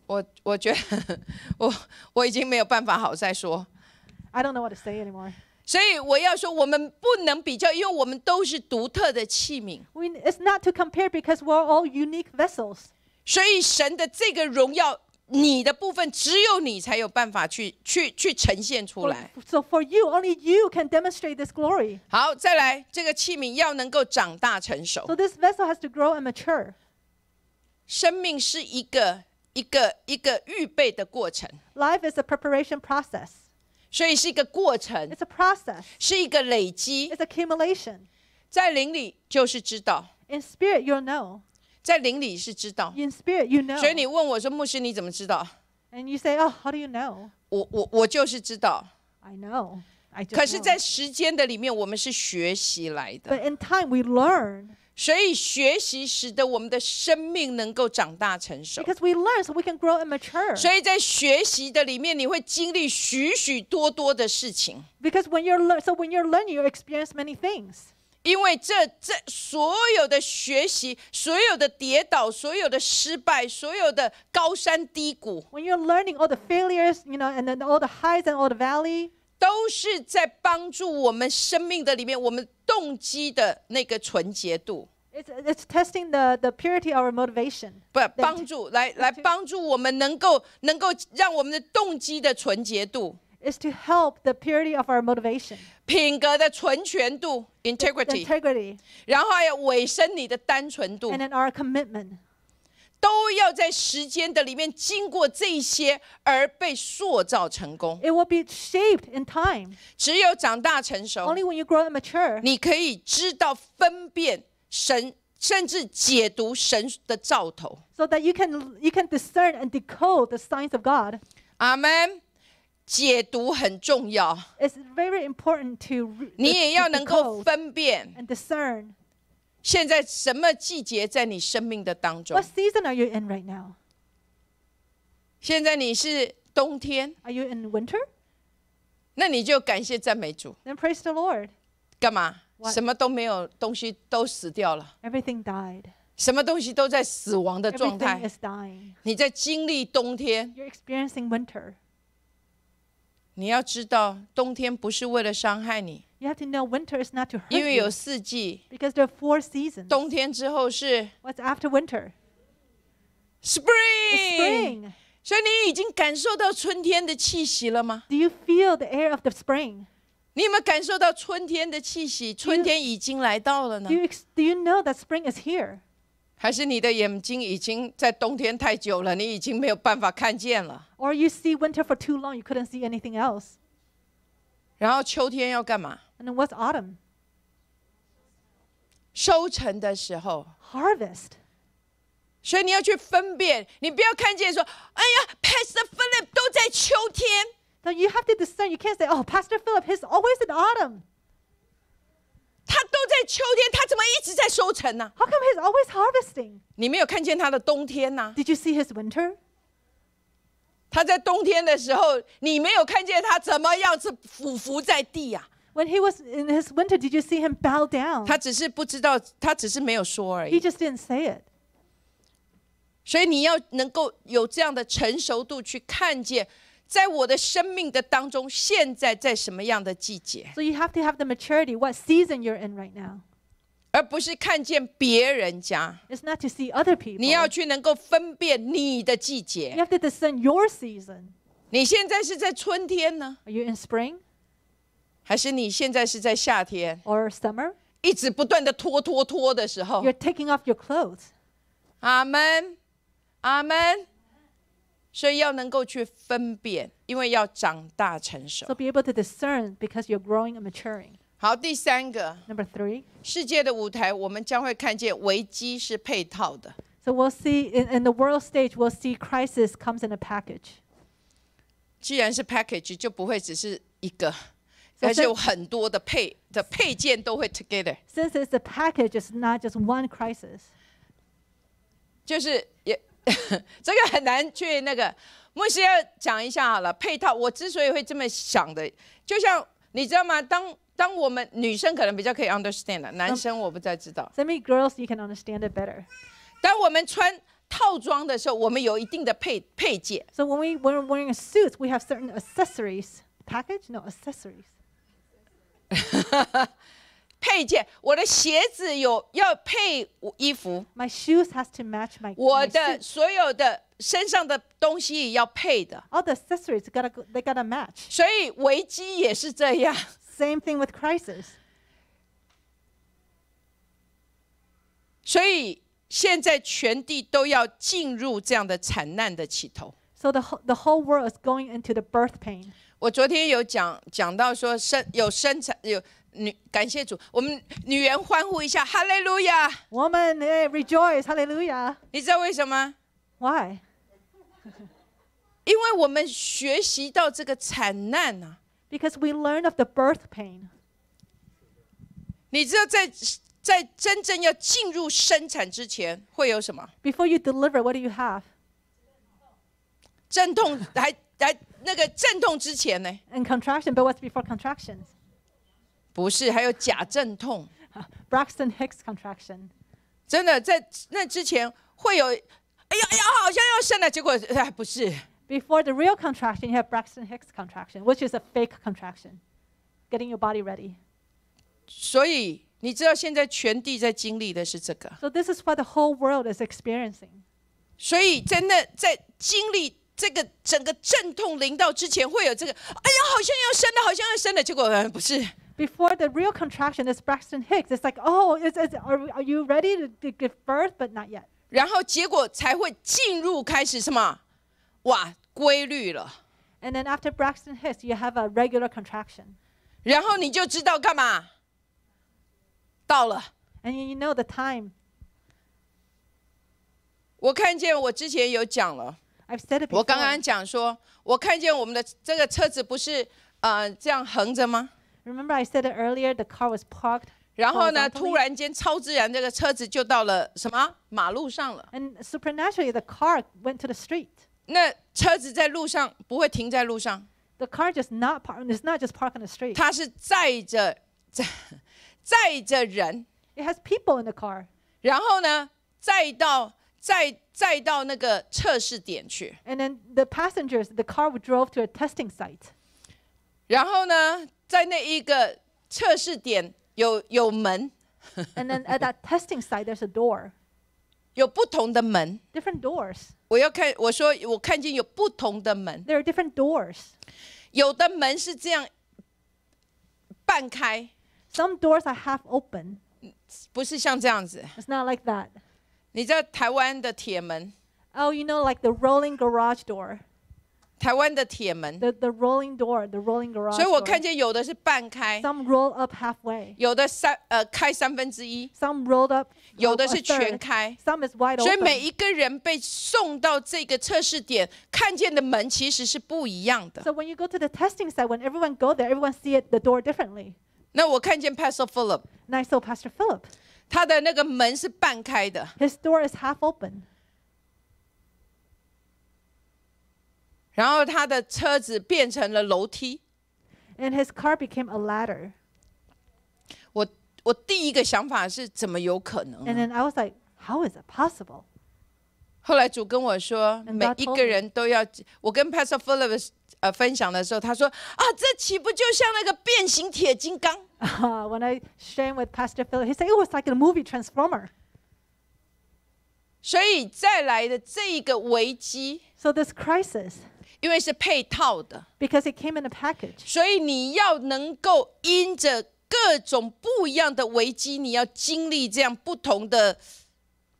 I do don't know what to say anymore. 所以我要说，我们不能比较，因为我们都是独特的器皿。We, it's not to compare because we're all unique vessels. 所以神的这个荣耀你的部分只有你才有办法去去去呈现出来。So for you, only you can demonstrate this glory. 好，再来这个器皿要能够长大成熟。So this vessel has to grow and mature. 生命是一个一个一个预备的过程。Life is a preparation process. 所以是一个过程。It's a process. 是一个累积。It's accumulation. 在灵里就是知道。In spirit, you'll know. 在灵里是知道。In spirit, you know. 所以你问我说，牧师你怎么知道？And you say, "Oh, how do you know?" 我我我就是知道。I know. I 可是，在时间的里面，我们是学习来的。But in time, we learn. 所以，学习使得我们的生命能够长大成熟。Because we learn, so we can grow and mature. 所以在学习的里面，你会经历许许多多的事情。Because when you're so when you're learning, you experience many things. 因为这这所有的学习、所有的跌倒、所有的失败、所有的高山低谷，都是在帮助我们生命的里面，我们动机的那个纯洁度。It's it's testing the the purity of our motivation. 不，帮助来来帮助我们，能够能够让我们的动机的纯洁度。is to help the purity of our motivation. 品格的纯全度 （integrity）。integrity。然后还有委身你的单纯度。And then our commitment. 都要在时间的里面经过这些而被塑造成功。It will be shaped in time. 只有长大成熟 only when you grow and mature，你可以知道分辨神，甚至解读神的兆头。So that you can you can discern and decode the signs of God. 阿门。解读很重要，It's important to very 你也要能够分辨。and discern 现在什么季节在你生命的当中？What season are you in right now？现在你是冬天。Are you in winter？那你就感谢赞美主。Then praise the Lord。干嘛？什么都没有，东西都死掉了。Everything died。什么东西都在死亡的状态。你在经历冬天。You're experiencing winter。你要知道，冬天不是为了伤害你。You have to know winter is not to hurt you. 因为有四季。Because there are four seasons. 冬天之后是 What's after winter? Spring. Spring. 所以你已经感受到春天的气息了吗？Do you feel the air of the spring? 你有没有感受到春天的气息？春天已经来到了呢？Do you Do you know that spring is here? 还是你的眼睛已经在冬天太久了，你已经没有办法看见了。Or you see winter for too long, you couldn't see anything else. 然后秋天要干嘛 And then what's autumn? 收成的时候，Harvest. 所以你要去分辨，你不要看见说，哎呀，Pastor Philip 都在秋天，Now you have to discern. You can't say, "Oh, Pastor Philip, he's always in autumn." 他都在秋天，他怎么一直在收成呢？How come he's always harvesting？你没有看见他的冬天呢？Did you see his winter？他在冬天的时候，你没有看见他怎么样是匍匐在地呀？When he was in his winter, did you see him bow down？他只是不知道，他只是没有说而已。He just didn't say it。所以你要能够有这样的成熟度去看见。在我的生命的当中，现在在什么样的季节？So you have to have the maturity, what season you're in right now. 而不是看见别人家。It's not to see other people. 你要去能够分辨你的季节 You。have to discern your season. 你现在是在春天呢，Are you in spring 还是你现在是在夏天？or summer? 一直不断的拖拖拖的时候 You're，taking off your clothes. 阿门，阿门。所以要能够去分辨，因为要长大成熟 be able to discern because you're growing and maturing. 好，第三个，Number three. 世界的舞台，我们将会看见危机是配套的。So we'll see in, in the world stage, we'll see crisis comes in a package. 既然是 package，就不会只是一个，而且有很多的配的配件都会 together。Since it's a package, it's not just one crisis. 就是也这个很难去那个，莫西要讲一下好了。配套，我之所以会这么想的，就像你知道吗？当当我们女生可能比较可以 understand，的，男生我不太知道。So m e girls, you can understand it better. 当我们穿套装的时候，我们有一定的配配件。So when we when we're wearing a suit, we have certain accessories package, n o accessories. 配件，我的鞋子有要配衣服。My shoes has to match my 我的所有的身上的东西要配的。All the accessories gotta they gotta match. 所以危机也是这样。Same thing with crisis. 所以现在全地都要进入这样的惨难的起头。So the the whole world is going into the birth pain. 我昨天有讲讲到说生有生产有。女，感谢主，我们女人欢呼一下，哈利路亚！我们哎，rejoice，哈利路亚！你知道为什么？Why？因为我们学习到这个惨难啊。Because we learn of the birth pain。你知道在在真正要进入生产之前会有什么？Before you deliver, what do you have？阵痛还还那个阵痛之前呢？And contraction, but what's before contractions？不是，还有假阵痛。Braxton Hicks contraction，真的在那之前会有，哎呀哎呀，好像要生了，结果哎不是。Before the real contraction, you have Braxton Hicks contraction, which is a fake contraction, getting your body ready. 所以你知道现在全地在经历的是这个。So this is what the whole world is experiencing. 所以在那在经历这个整个阵痛临到之前，会有这个，哎呀好像要生了，好像要生了，结果不是。before the real contraction is Braxton Hicks. It's like, oh, is, is, are, are you ready to, give birth, but not yet. 然后结果才会进入开始什么？哇，规律了。And then after Braxton Hicks, you have a regular contraction. 然后你就知道干嘛？到了。And you know the time. 我看见我之前有讲了。I've said it before. 我刚刚讲说，我看见我们的这个车子不是呃这样横着吗？Remember I said earlier the car was parked. 然后呢，突然间超自然，这个车子就到了什么马路上了。And supernaturally, the car went to the street. 那车子在路上不会停在路上。The car just not park. It's not just parked on the street. 它是载着载载着人。It has people in the car. 然后呢，再到再再到那个测试点去。And then the passengers, the car drove to a testing site. 然后呢，在那一个测试点有有门，and then at that testing site there's a door，有不同的门，different doors。我要看，我说我看见有不同的门，there are different doors。有的门是这样半开，some doors are half open，不是像这样子，it's not like that。你知道台湾的铁门，oh you know like the rolling garage door。台湾的铁门。The the rolling door, the rolling garage。所以我看见有的是半开，some roll up halfway。有的三呃开三分之一，some 有的三呃开三分之一，Some rolled up. is wide open。所以每一个人被送到这个测试点看见的门其实是不一样的。So when you go to the testing site, when everyone go there, everyone see it the door differently. Pastor Philip. I saw Pastor Philip。他的那个门是半开的，his door is half open. 然后他的车子变成了楼梯。And his car became a ladder. 我我第一个想法是怎么有可能？And then I was like, how is it possible? 后来主跟我说，每一个人都要。我跟 Pastor p h i l i p s 呃分享的时候，他说啊，这岂不就像那个变形铁金刚？When I shared with Pastor p h i l i p s he said it was like a movie Transformer. 所以再来的这一个危机。So this crisis. 因为是配套的，because it came in a package。所以你要能够因着各种不一样的危机，你要经历这样不同的、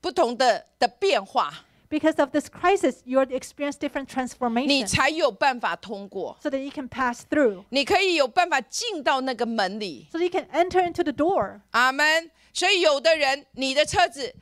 不同的的变化，because of this crisis you r experience e different transformation。你才有办法通过，so that you can pass through。你可以有办法进到那个门里，so you can enter into the door。阿门。所以有的人，你的车子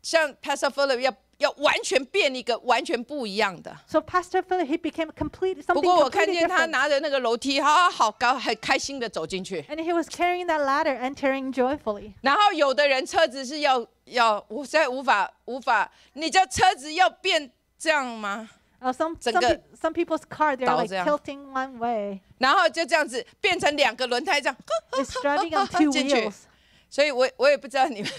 像 passer follow 要。要完全变一个完全不一样的。So Pastor Philip he became c o m p l e t e c o m p l e t e 不过我看见他拿着那个楼梯，好好高，很开心的走进去。And he was carrying that ladder entering joyfully. 然后有的人车子是要要无在无法无法，你叫车子要变这样吗？呃，some some people's car they're like tilting one way. 然后就这样子变成两个轮胎这样，two wheels. 所以，我我也不知道你们，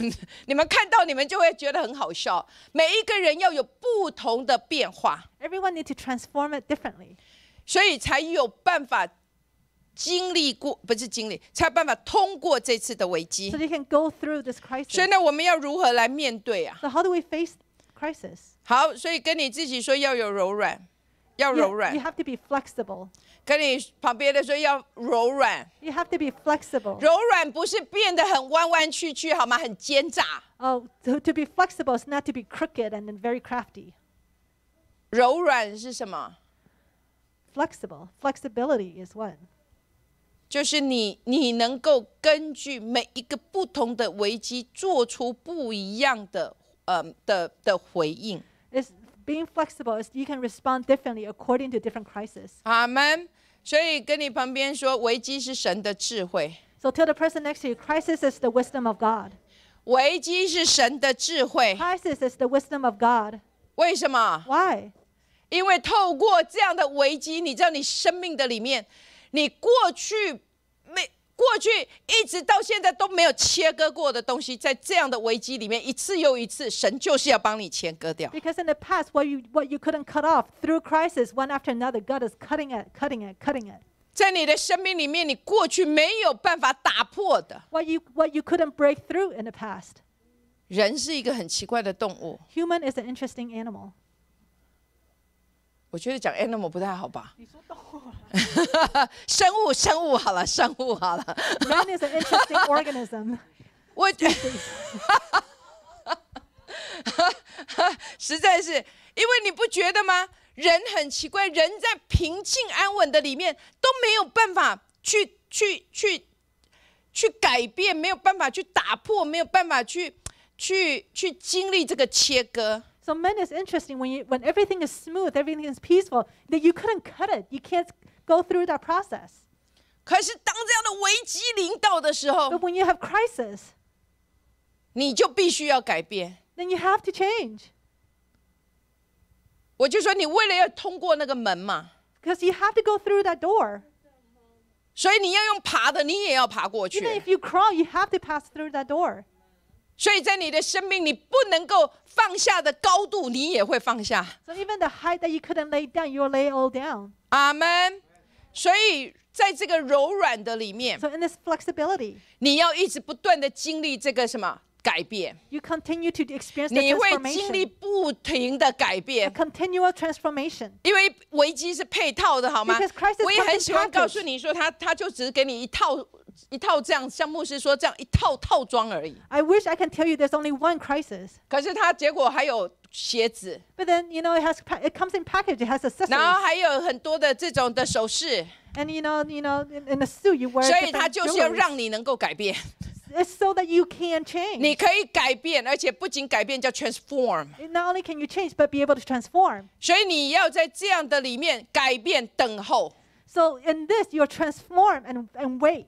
你们看到你们就会觉得很好笑。每一个人要有不同的变化，everyone need to transform it differently，所以才有办法经历过，不是经历，才有办法通过这次的危机。So this crisis。go through they can 所以，呢，我们要如何来面对啊？s crisis？o how we do face 好，所以，跟你自己说要有柔软。要柔软。You have to be flexible。跟你旁边的说要柔软。You have to be flexible。柔软不是变得很弯弯曲曲，好吗？很奸诈。Oh, to, to be flexible is not to be crooked and very crafty. 柔软是什么？Flexible. flexibility is one being flexible is you can respond differently according to different crises. Amen. So, tell the person next to you, crisis is the wisdom of God. Crisis is the wisdom of God. 为什么？Why? 因为透过这样的危机，你知道你生命的里面，你过去过去一直到现在都没有切割过的东西，在这样的危机里面，一次又一次，神就是要帮你切割掉。Because in the past, what you what you couldn't cut off through crisis one after another, God is cutting it, cutting it, cutting it. 在你的生命里面，你过去没有办法打破的。What you what you couldn't break through in the past. 人是一个很奇怪的动物。Human is an interesting animal. 我觉得讲 animal 不太好吧？你说动物。生物生物好了，生物好了。Man is an interesting organism。我 实在是，因为你不觉得吗？人很奇怪，人在平静安稳的里面都没有办法去去去去改变，没有办法去打破，没有办法去去去经历这个切割。So men is interesting when you when everything is smooth, everything is peaceful, that you couldn't cut it. You can't go through that process. But when you have crisis, 你就必须要改变。then you have to change 我就说你为了要通过那个门嘛，because you have to go through that door. Even if you crawl, you have to pass through that door. 所以在你的生命，你不能够放下的高度，你也会放下。So even the high e that t you couldn't lay down, you lay l l all down. 阿门。所以在这个柔软的里面，So in this flexibility，你要一直不断的经历这个什么改变。You continue to experience the 你会经历不停的改变。continual transformation. 因为危机是配套的，好吗？我也很喜欢告诉你说，他他就只给你一套。一套这样，像牧师说这样一套套装而已。I wish I can tell you there's only one crisis。可是他结果还有鞋子。But then you know it has it comes in package. It has a system. 然后还有很多的这种的首饰。And you know you know in the suit you wear. 所以他就是要让你能够改变。It's so that you can change. 你可以改变，而且不仅改变叫 transform。Not only can you change, but be able to transform. 所以你要在这样的里面改变等候。So in this you r e transform and and wait.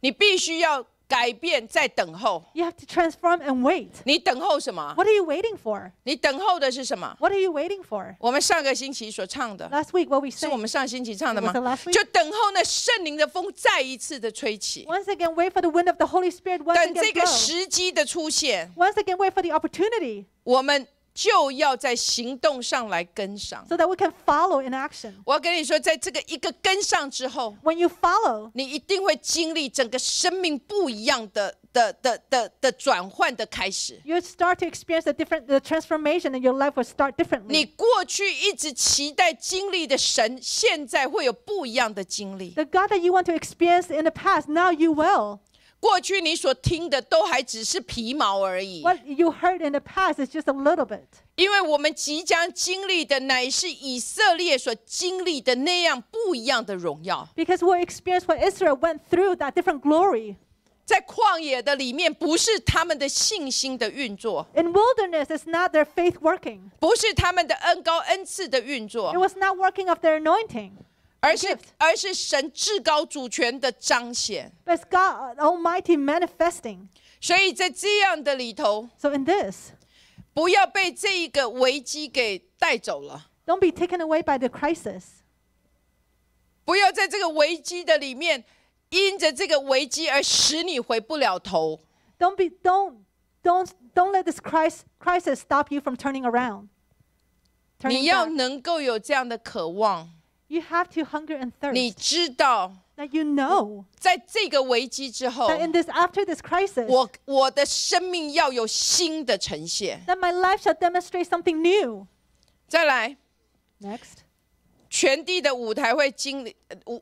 你必须要改变，再等候。You have to transform and wait。你等候什么？What are you waiting for？你等候的是什么？What are you waiting for？我们上个星期所唱的，last week what we sang，是我们上星期唱的吗？就等候那圣灵的风再一次的吹起。Once again, wait for the wind of the Holy Spirit. 等这个时机的出现。Once again, wait for the opportunity。我们。就要在行动上来跟上。So that we can follow in action. 我要跟你说，在这个一个跟上之后，When you follow，你一定会经历整个生命不一样的的的的的转换的开始。You start to experience a different the transformation and your life will start differently. 你过去一直期待经历的神，现在会有不一样的经历。The God that you want to experience in the past, now you will. 过去你所听的都还只是皮毛而已。What you heard in the past is just a little bit. 因为我们即将经历的乃是以色列所经历的那样不一样的荣耀。Because we experience what Israel went through, that different glory. 在旷野的里面，不是他们的信心的运作。In wilderness, it's not their faith working. 不是他们的恩高恩赐的运作。It was not working of their anointing. 而是而是神至高主权的彰显，but God Almighty manifesting. 所以在这样的里头，So in this，不要被这一个危机给带走了。Don't be taken away by the crisis. 不要在这个危机的里面，因着这个危机而使你回不了头。Don't be don't don't don't let this crisis crisis stop you from turning around. 你要能够有这样的渴望。you have to hunger and thirst. 你知道。That you know，在这个危机之后，that in this after this crisis，我我的生命要有新的呈现。That my life shall demonstrate something new。再来，next，全地的舞台会经历舞，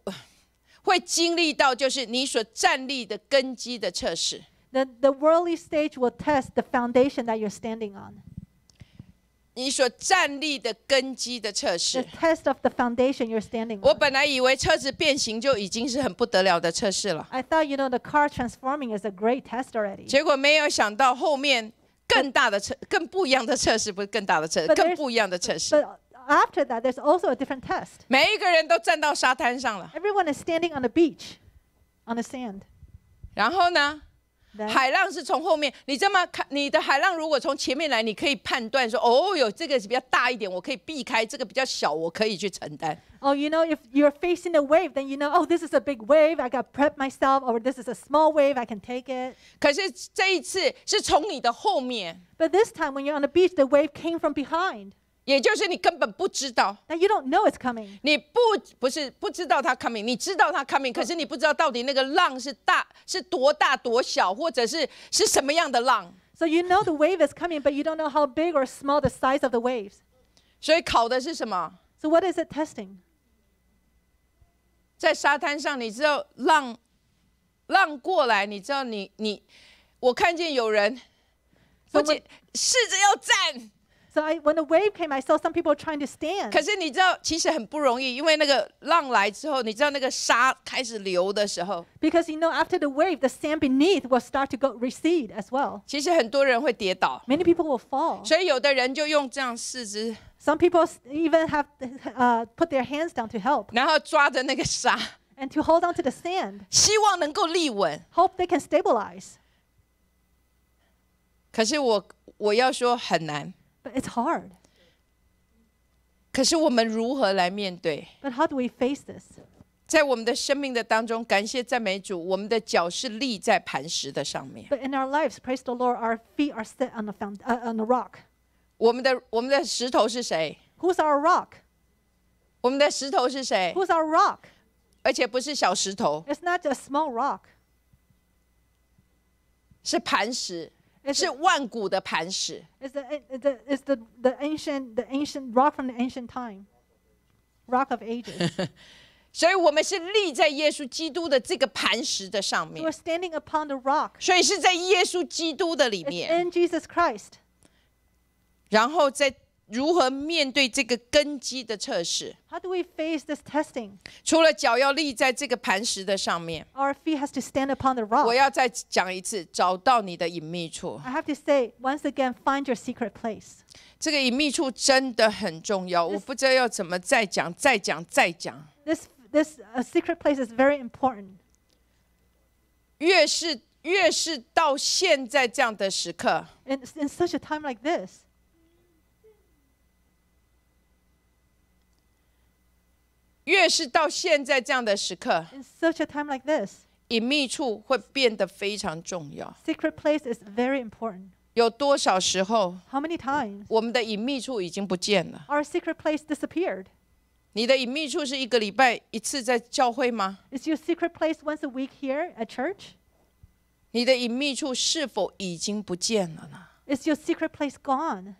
会经历到就是你所站立的根基的测试。The the worldly stage will test the foundation that you're standing on. 你所站立的根基的测试。The test of the foundation you're standing. 我本来以为车子变形就已经是很不得了的测试了。I thought you know the car transforming is a great test already. 结果没有想到后面更大的测、更不一样的测试，不是更大的测试，更不一样的测试。after that, there's also a different test. 每一个人都站到沙滩上了。Everyone is standing on the beach, on the sand. 然后呢？海浪是从后面，你知道吗？看你的海浪如果从前面来，你可以判断说，哦哟，这个是比较大一点，我可以避开；这个比较小，我可以去承担。Oh, you know, if you're facing a wave, then you know, oh, this is a big wave, I got prep myself, or this is a small wave, I can take it. 可是这一次是从你的后面。But this time, when you're on the beach, the wave came from behind. 也就是你根本不知道，你不不是不知道它 coming，你知道它 coming，可是你不知道到底那个浪是大是多大多小，或者是是什么样的浪。所以考的是什么？在沙滩上，你知道浪浪过来，你知道你你，我看见有人，我试着要站。So I, when the wave came, I saw some people trying to stand. 可是你知道，其实很不容易，因为那个浪来之后，你知道那个沙开始流的时候。Because you know, after the wave, the sand beneath will start to go recede as well. 其实很多人会跌倒。Many people will fall. 所以有的人就用这样四肢。Some people even have uh, put their hands down to help. 然后抓着那个沙。And to hold on to the sand. 希望能够立稳。Hope they can stabilize. 可是我我要说很难。but it's hard. 可是我们如何来面对？But how do we face this? 在我们的生命的当中，感谢赞美主，我们的脚是立在磐石的上面。But in our lives, praise the Lord, our feet are set on the found, uh, on the rock. 我们的我们的石头是谁？Who's our rock? 我们的石头是谁？Who's our rock? 而且不是小石头，It's not a small rock. 是磐石。它是万古的磐石，is the the is the the ancient the ancient rock from the ancient time, rock of ages。所以，我们是立在耶稣基督的这个磐石的上面，we're standing upon the rock。所以是在耶稣基督的里面，in Jesus Christ。然后在如何面对这个根基的测试？How do we face this testing？除了脚要立在这个磐石的上面，Our feet has to stand upon the rock。我要再讲一次，找到你的隐秘处。I have to say once again, find your secret place。这个隐秘处真的很重要，我不知道要怎么再讲、再讲、再讲。This this uh, secret place is very important。越是越是到现在这样的时刻，in in such a time like this。越是到现在这样的时刻，In such a time like this，隐秘处会变得非常重要。Secret place is very important. How many times，我们的隐秘处已经不见了？Our secret place disappeared. your secret place once a week here at church? your secret place gone?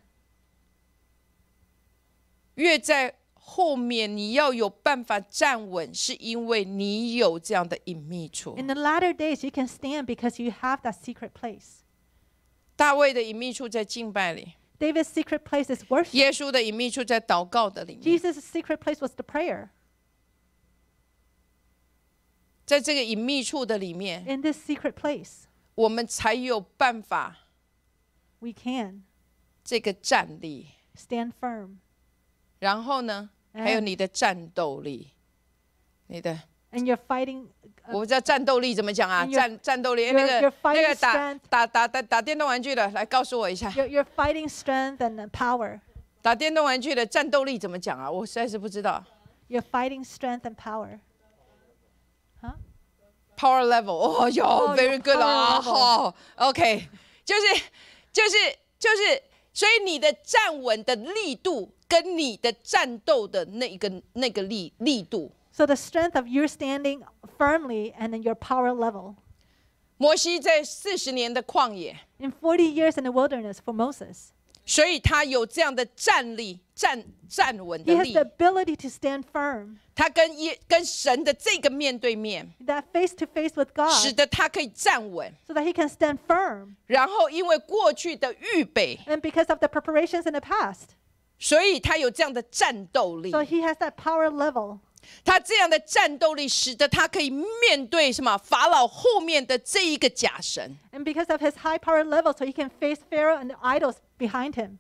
后面你要有办法站稳，是因为你有这样的隐秘处。In the latter days, you can stand because you have that secret place. 大卫的隐秘处在敬拜里。David's secret place is worship. 耶稣的隐秘处在祷告的里面。Jesus' secret place was the prayer. 在这个隐秘处的里面，In this secret place，我们才有办法，We stand firm. 还有你的战斗力，你的。And your e fighting。我不知道战斗力怎么讲啊？战战斗力那个那个打打打打打电动玩具的，来告诉我一下。Your e you're fighting strength and power。打电动玩具的战斗力怎么讲啊？我实在是不知道。Your e fighting strength and power。p o w e r level。哦哟，very good 啊，好，OK，就是就是就是，所以你的站稳的力度。So the strength of your standing firmly and then your power level. 摩西在四十年的旷野。In forty years in the wilderness for Moses. 所以他有这样的站立、站站稳的力。He has the ability to stand firm. 他跟耶跟神的这个面对面，that face to face with God，使得他可以站稳，so that he can stand firm。然后因为过去的预备，and because of the preparations in the past，所以他有这样的战斗力。So he has that power level. 他这样的战斗力，使得他可以面对什么法老后面的这一个假神。And because of his high power level, so he can face Pharaoh and the idols behind him.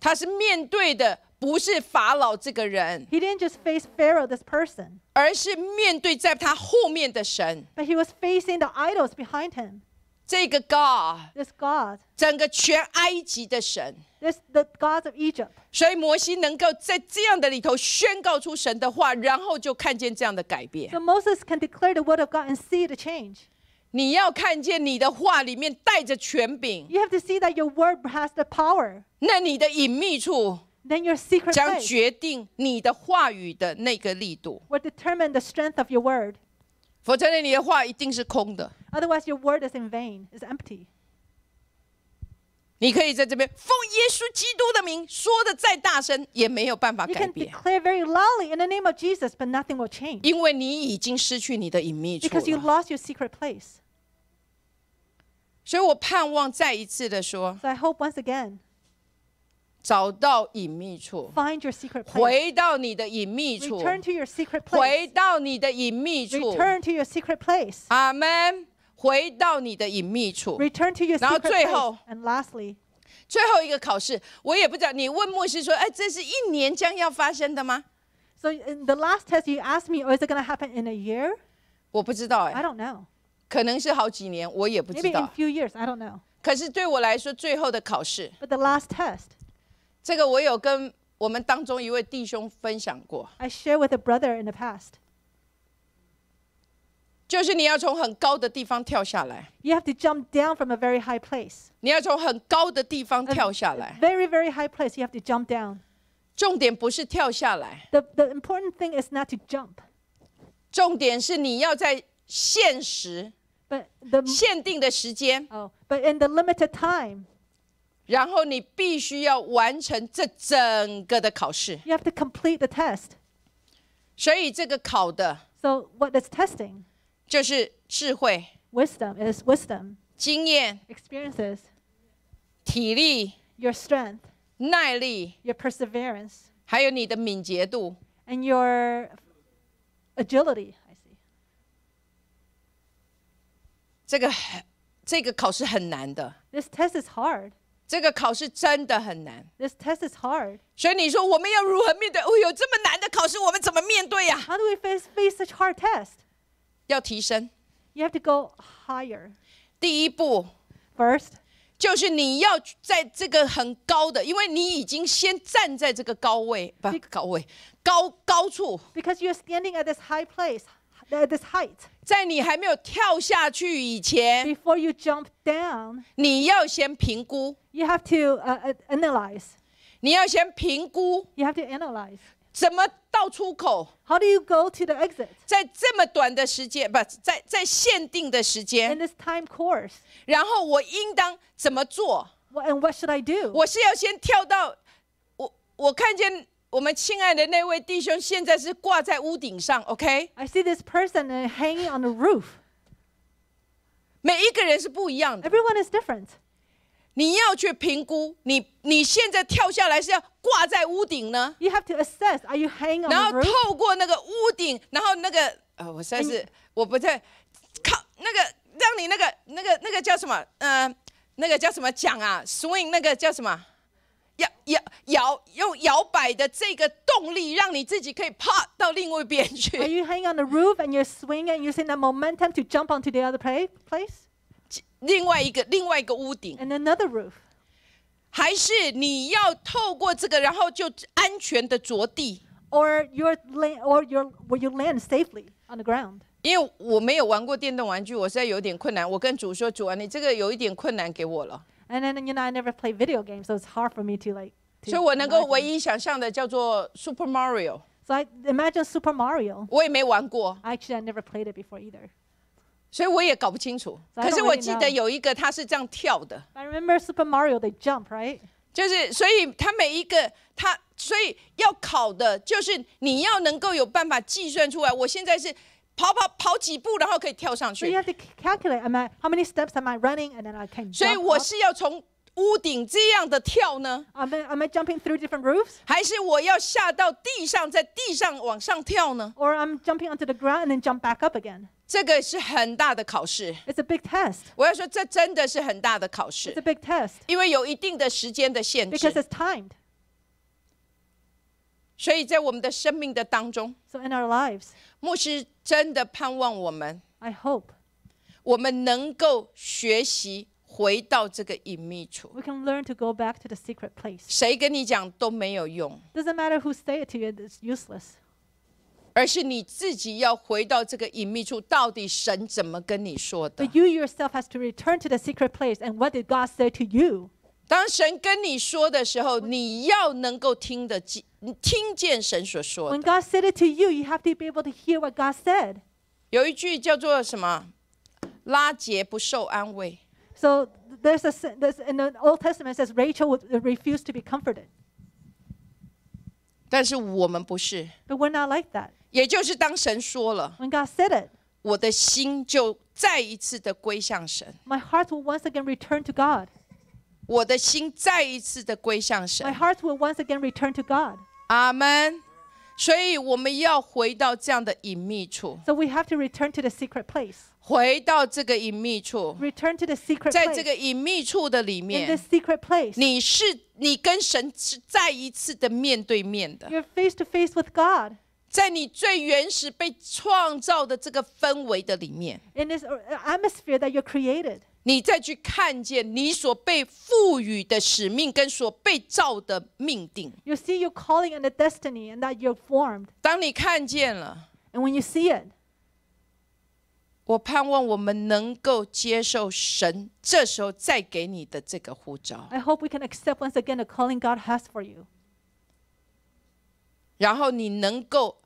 他是面对的不是法老这个人，He didn't just face Pharaoh this person，而是面对在他后面的神。But he was facing the idols behind him. God，this God，整个全埃及的神。is the gods of Egypt. Egypt。所以摩西能够在这样的里头宣告出神的话，然后就看见这样的改变。So Moses can declare the word of God and see the change. 你要看见你的话里面带着权柄。You have to see that your word has the power. 那你的隐秘处。Then your secret 将决定你的话语的那个力度。Will determine the strength of your word. 否则呢，你的话一定是空的。Otherwise, your word is in vain, is empty. 你可以在这边奉耶稣基督的名说的再大声，也没有办法改变。You can declare very loudly in the name of Jesus, but nothing will change. 因为你已经失去你的隐秘处。Because you lost your secret place. 所以我盼望再一次的说，找到隐秘处，find your secret place，回到你的隐秘处，return to your secret place，回到你的隐秘处 t u r n to your secret place. Amen. 回到你的隐秘处，然后最后，最后一个考试，我也不知道。你问牧师说：“哎，这是一年将要发生的吗？”So in the last test, you ask e d me, "Oh, is it going to happen in a year?" 我不知道哎。I don't know. 可能是好几年，我也不知道。Maybe in few years, I don't know. 可是对我来说，最后的考试，But the last test. 这个我有跟我们当中一位弟兄分享过。I share with a brother in the past. 就是你要从很高的地方跳下来。You have to jump down from a very high place. 你要从很高的地方跳下来。Very very high place. You have to jump down. 重点不是跳下来。The the important thing is not to jump. 重点是你要在限时，限定的时间。Oh, but in the limited time. 然后你必须要完成这整个的考试。You have to complete the test. 所以这个考的。So what is testing? 就是智慧。Wisdom is wisdom. 经验。Experiences. 体力。Your strength. 耐力。Your perseverance. 还有你的敏捷度。And your agility. 这个这个考试很难的。This test is hard. 这个考试真的很难。This test is hard. do we face face such hard test? 要提升，You have to go higher. 第一步，First，就是你要在这个很高的，因为你已经先站在这个高位，不，Be 高位，高高处。Because you r e standing at this high place, at this height. 在你还没有跳下去以前，Before you jump down，你要先评估。You have to uh analyze. 你要先评估。You have to analyze. 怎么到出口？How do you go to the exit？在这么短的时间，不在在限定的时间。In this time course。然后我应当怎么做？And w what should I do？我是要先跳到我我看见我们亲爱的那位弟兄现在是挂在屋顶上，OK？I see this person hanging on the roof。每一个人是不一样的。Everyone is different。你要去评估你你现在跳下来是要挂在屋顶呢？y you o to u have hanging assess. Are 然后透过那个屋顶，然后那个呃，我实在是我不太靠那个让你那个那个那个叫什么呃那个叫什么桨啊，swing 那个叫什么摇摇摇用摇摆的这个动力，让你自己可以爬到另外一边去。Are you hang i n g on the roof and you r e swing i n g and using the momentum to jump onto the other place? 另外一个另外一个屋顶。And another roof. 还是你要透过这个，然后就安全的着地。Or your land, or your where you land safely on the ground. 因为我没有玩过电动玩具，我实在有点困难。我跟主说：“主啊，你这个有一点困难给我了。” And then you know I never play video games, so it's hard for me to like. 所以我能够唯一想象的叫做 Super Mario。So I imagine Super Mario. I never played it before either. 所以我也搞不清楚。可是我记得有一个，他是这样跳的。I remember Super Mario, they jump, right? 就是，所以他每一个，他，所以要考的就是你要能够有办法计算出来，我现在是跑跑跑几步，然后可以跳上去。So you have to calculate, am I how many steps am I running, and then I can jump? 所以我是要从屋顶这样的跳呢？Am I am I jumping through different roofs? 还是我要下到地上，在地上往上跳呢？Or I'm jumping onto the ground and then jump back up again? 这个是很大的考试。It's a big test。我要说，这真的是很大的考试。It's a big test。因为有一定的时间的限制。Because it's timed。所以在我们的生命的当中，So in our lives，牧师真的盼望我们，I hope，我们能够学习回到这个隐秘处。We can learn to go back to the secret place。谁跟你讲都没有用。Doesn't matter who say it to you. It's useless. 而是你自己要回到这个隐秘处，到底神怎么跟你说的 you yourself has to return to the secret place. And what did God say to you? When God said it to you, you have to be able to hear what God said. 有一句叫做什么？拉结不受安慰。So there's a there's, in the Old Testament that says Rachel would- uh, refused to be comforted, 但是我们不是，but we're not like that. 也就是当神说了，When God said it，我的心就再一次的归向神。My heart will once again return to God。我的心再一次的归向神。My heart will once again return to God。阿门。所以我们要回到这样的隐秘处。So we have to return to the secret place。回到这个隐秘处。Return to the secret place。在这个隐秘处的里面。In the secret place。你是你跟神是再一次的面对面的。You're face to face with God。在你最原始被创造的这个氛围的里面，in this uh, atmosphere that you're created，你再去看见你所被赋予的使命跟所被造的命定。You see your calling and the destiny and that you're formed。当你看见了，and when you see it，我盼望我们能够接受神这时候再给你的这个呼召。I hope we can accept once again the calling God has for you。然后你能够。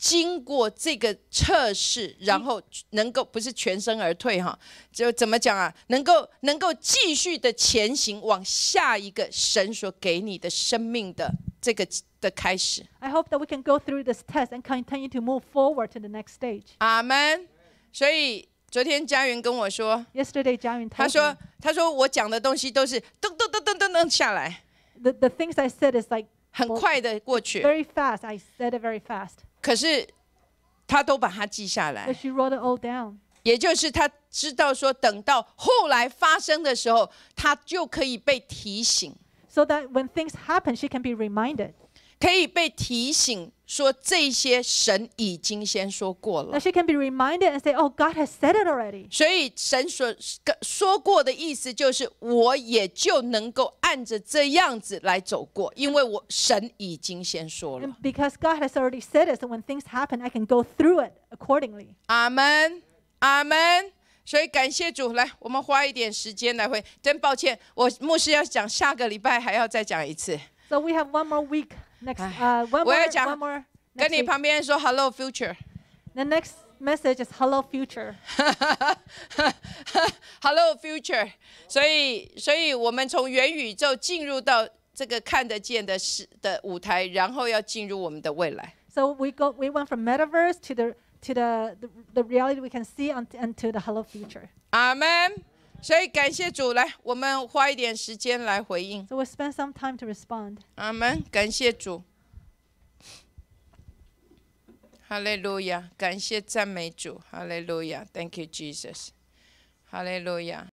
经过这个测试，然后能够不是全身而退哈，就怎么讲啊？能够能够继续的前行，往下一个神所给你的生命的这个的开始。I hope that we can go through this test and continue to move forward to the next stage. 阿门。所以昨天佳云跟我说，Yesterday 佳云他说他说我讲的东西都是噔噔噔噔噔噔下来。The the things I said is like 很快的过去。Very fast. I said it very fast. 可是，他都把它记下来。She wrote it all down。也就是他知道说，等到后来发生的时候，他就可以被提醒。So that when things happen, she can be reminded. 可以被提醒说这些神已经先说过了。That she can be reminded and say, "Oh, God has said it already." 所以神所说过的意思就是，我也就能够按着这样子来走过，因为我神已经先说了。And God has already said it, so when things happen, I can go through it accordingly. 阿门，阿门。所以感谢主，来，我们花一点时间来回。真抱歉，我牧师要讲下个礼拜还要再讲一次。So we have one more week. Next, uh, one, 我要 more, one more. 跟 Next 你 week. 旁边人说 “Hello future”。The next message is hello future. Hello future，所以，所以我们从元宇宙进入到这个看得见的是的舞台，然后要进入我们的未来。So we go we went from metaverse to the to the the, the reality we can see on, and to the hello future. Amen. 所以感谢主，来，我们花一点时间来回应。So spend some time to respond. 阿门，感谢主。哈利路亚，感谢赞美主，哈利路亚，Thank you Jesus，哈利路亚。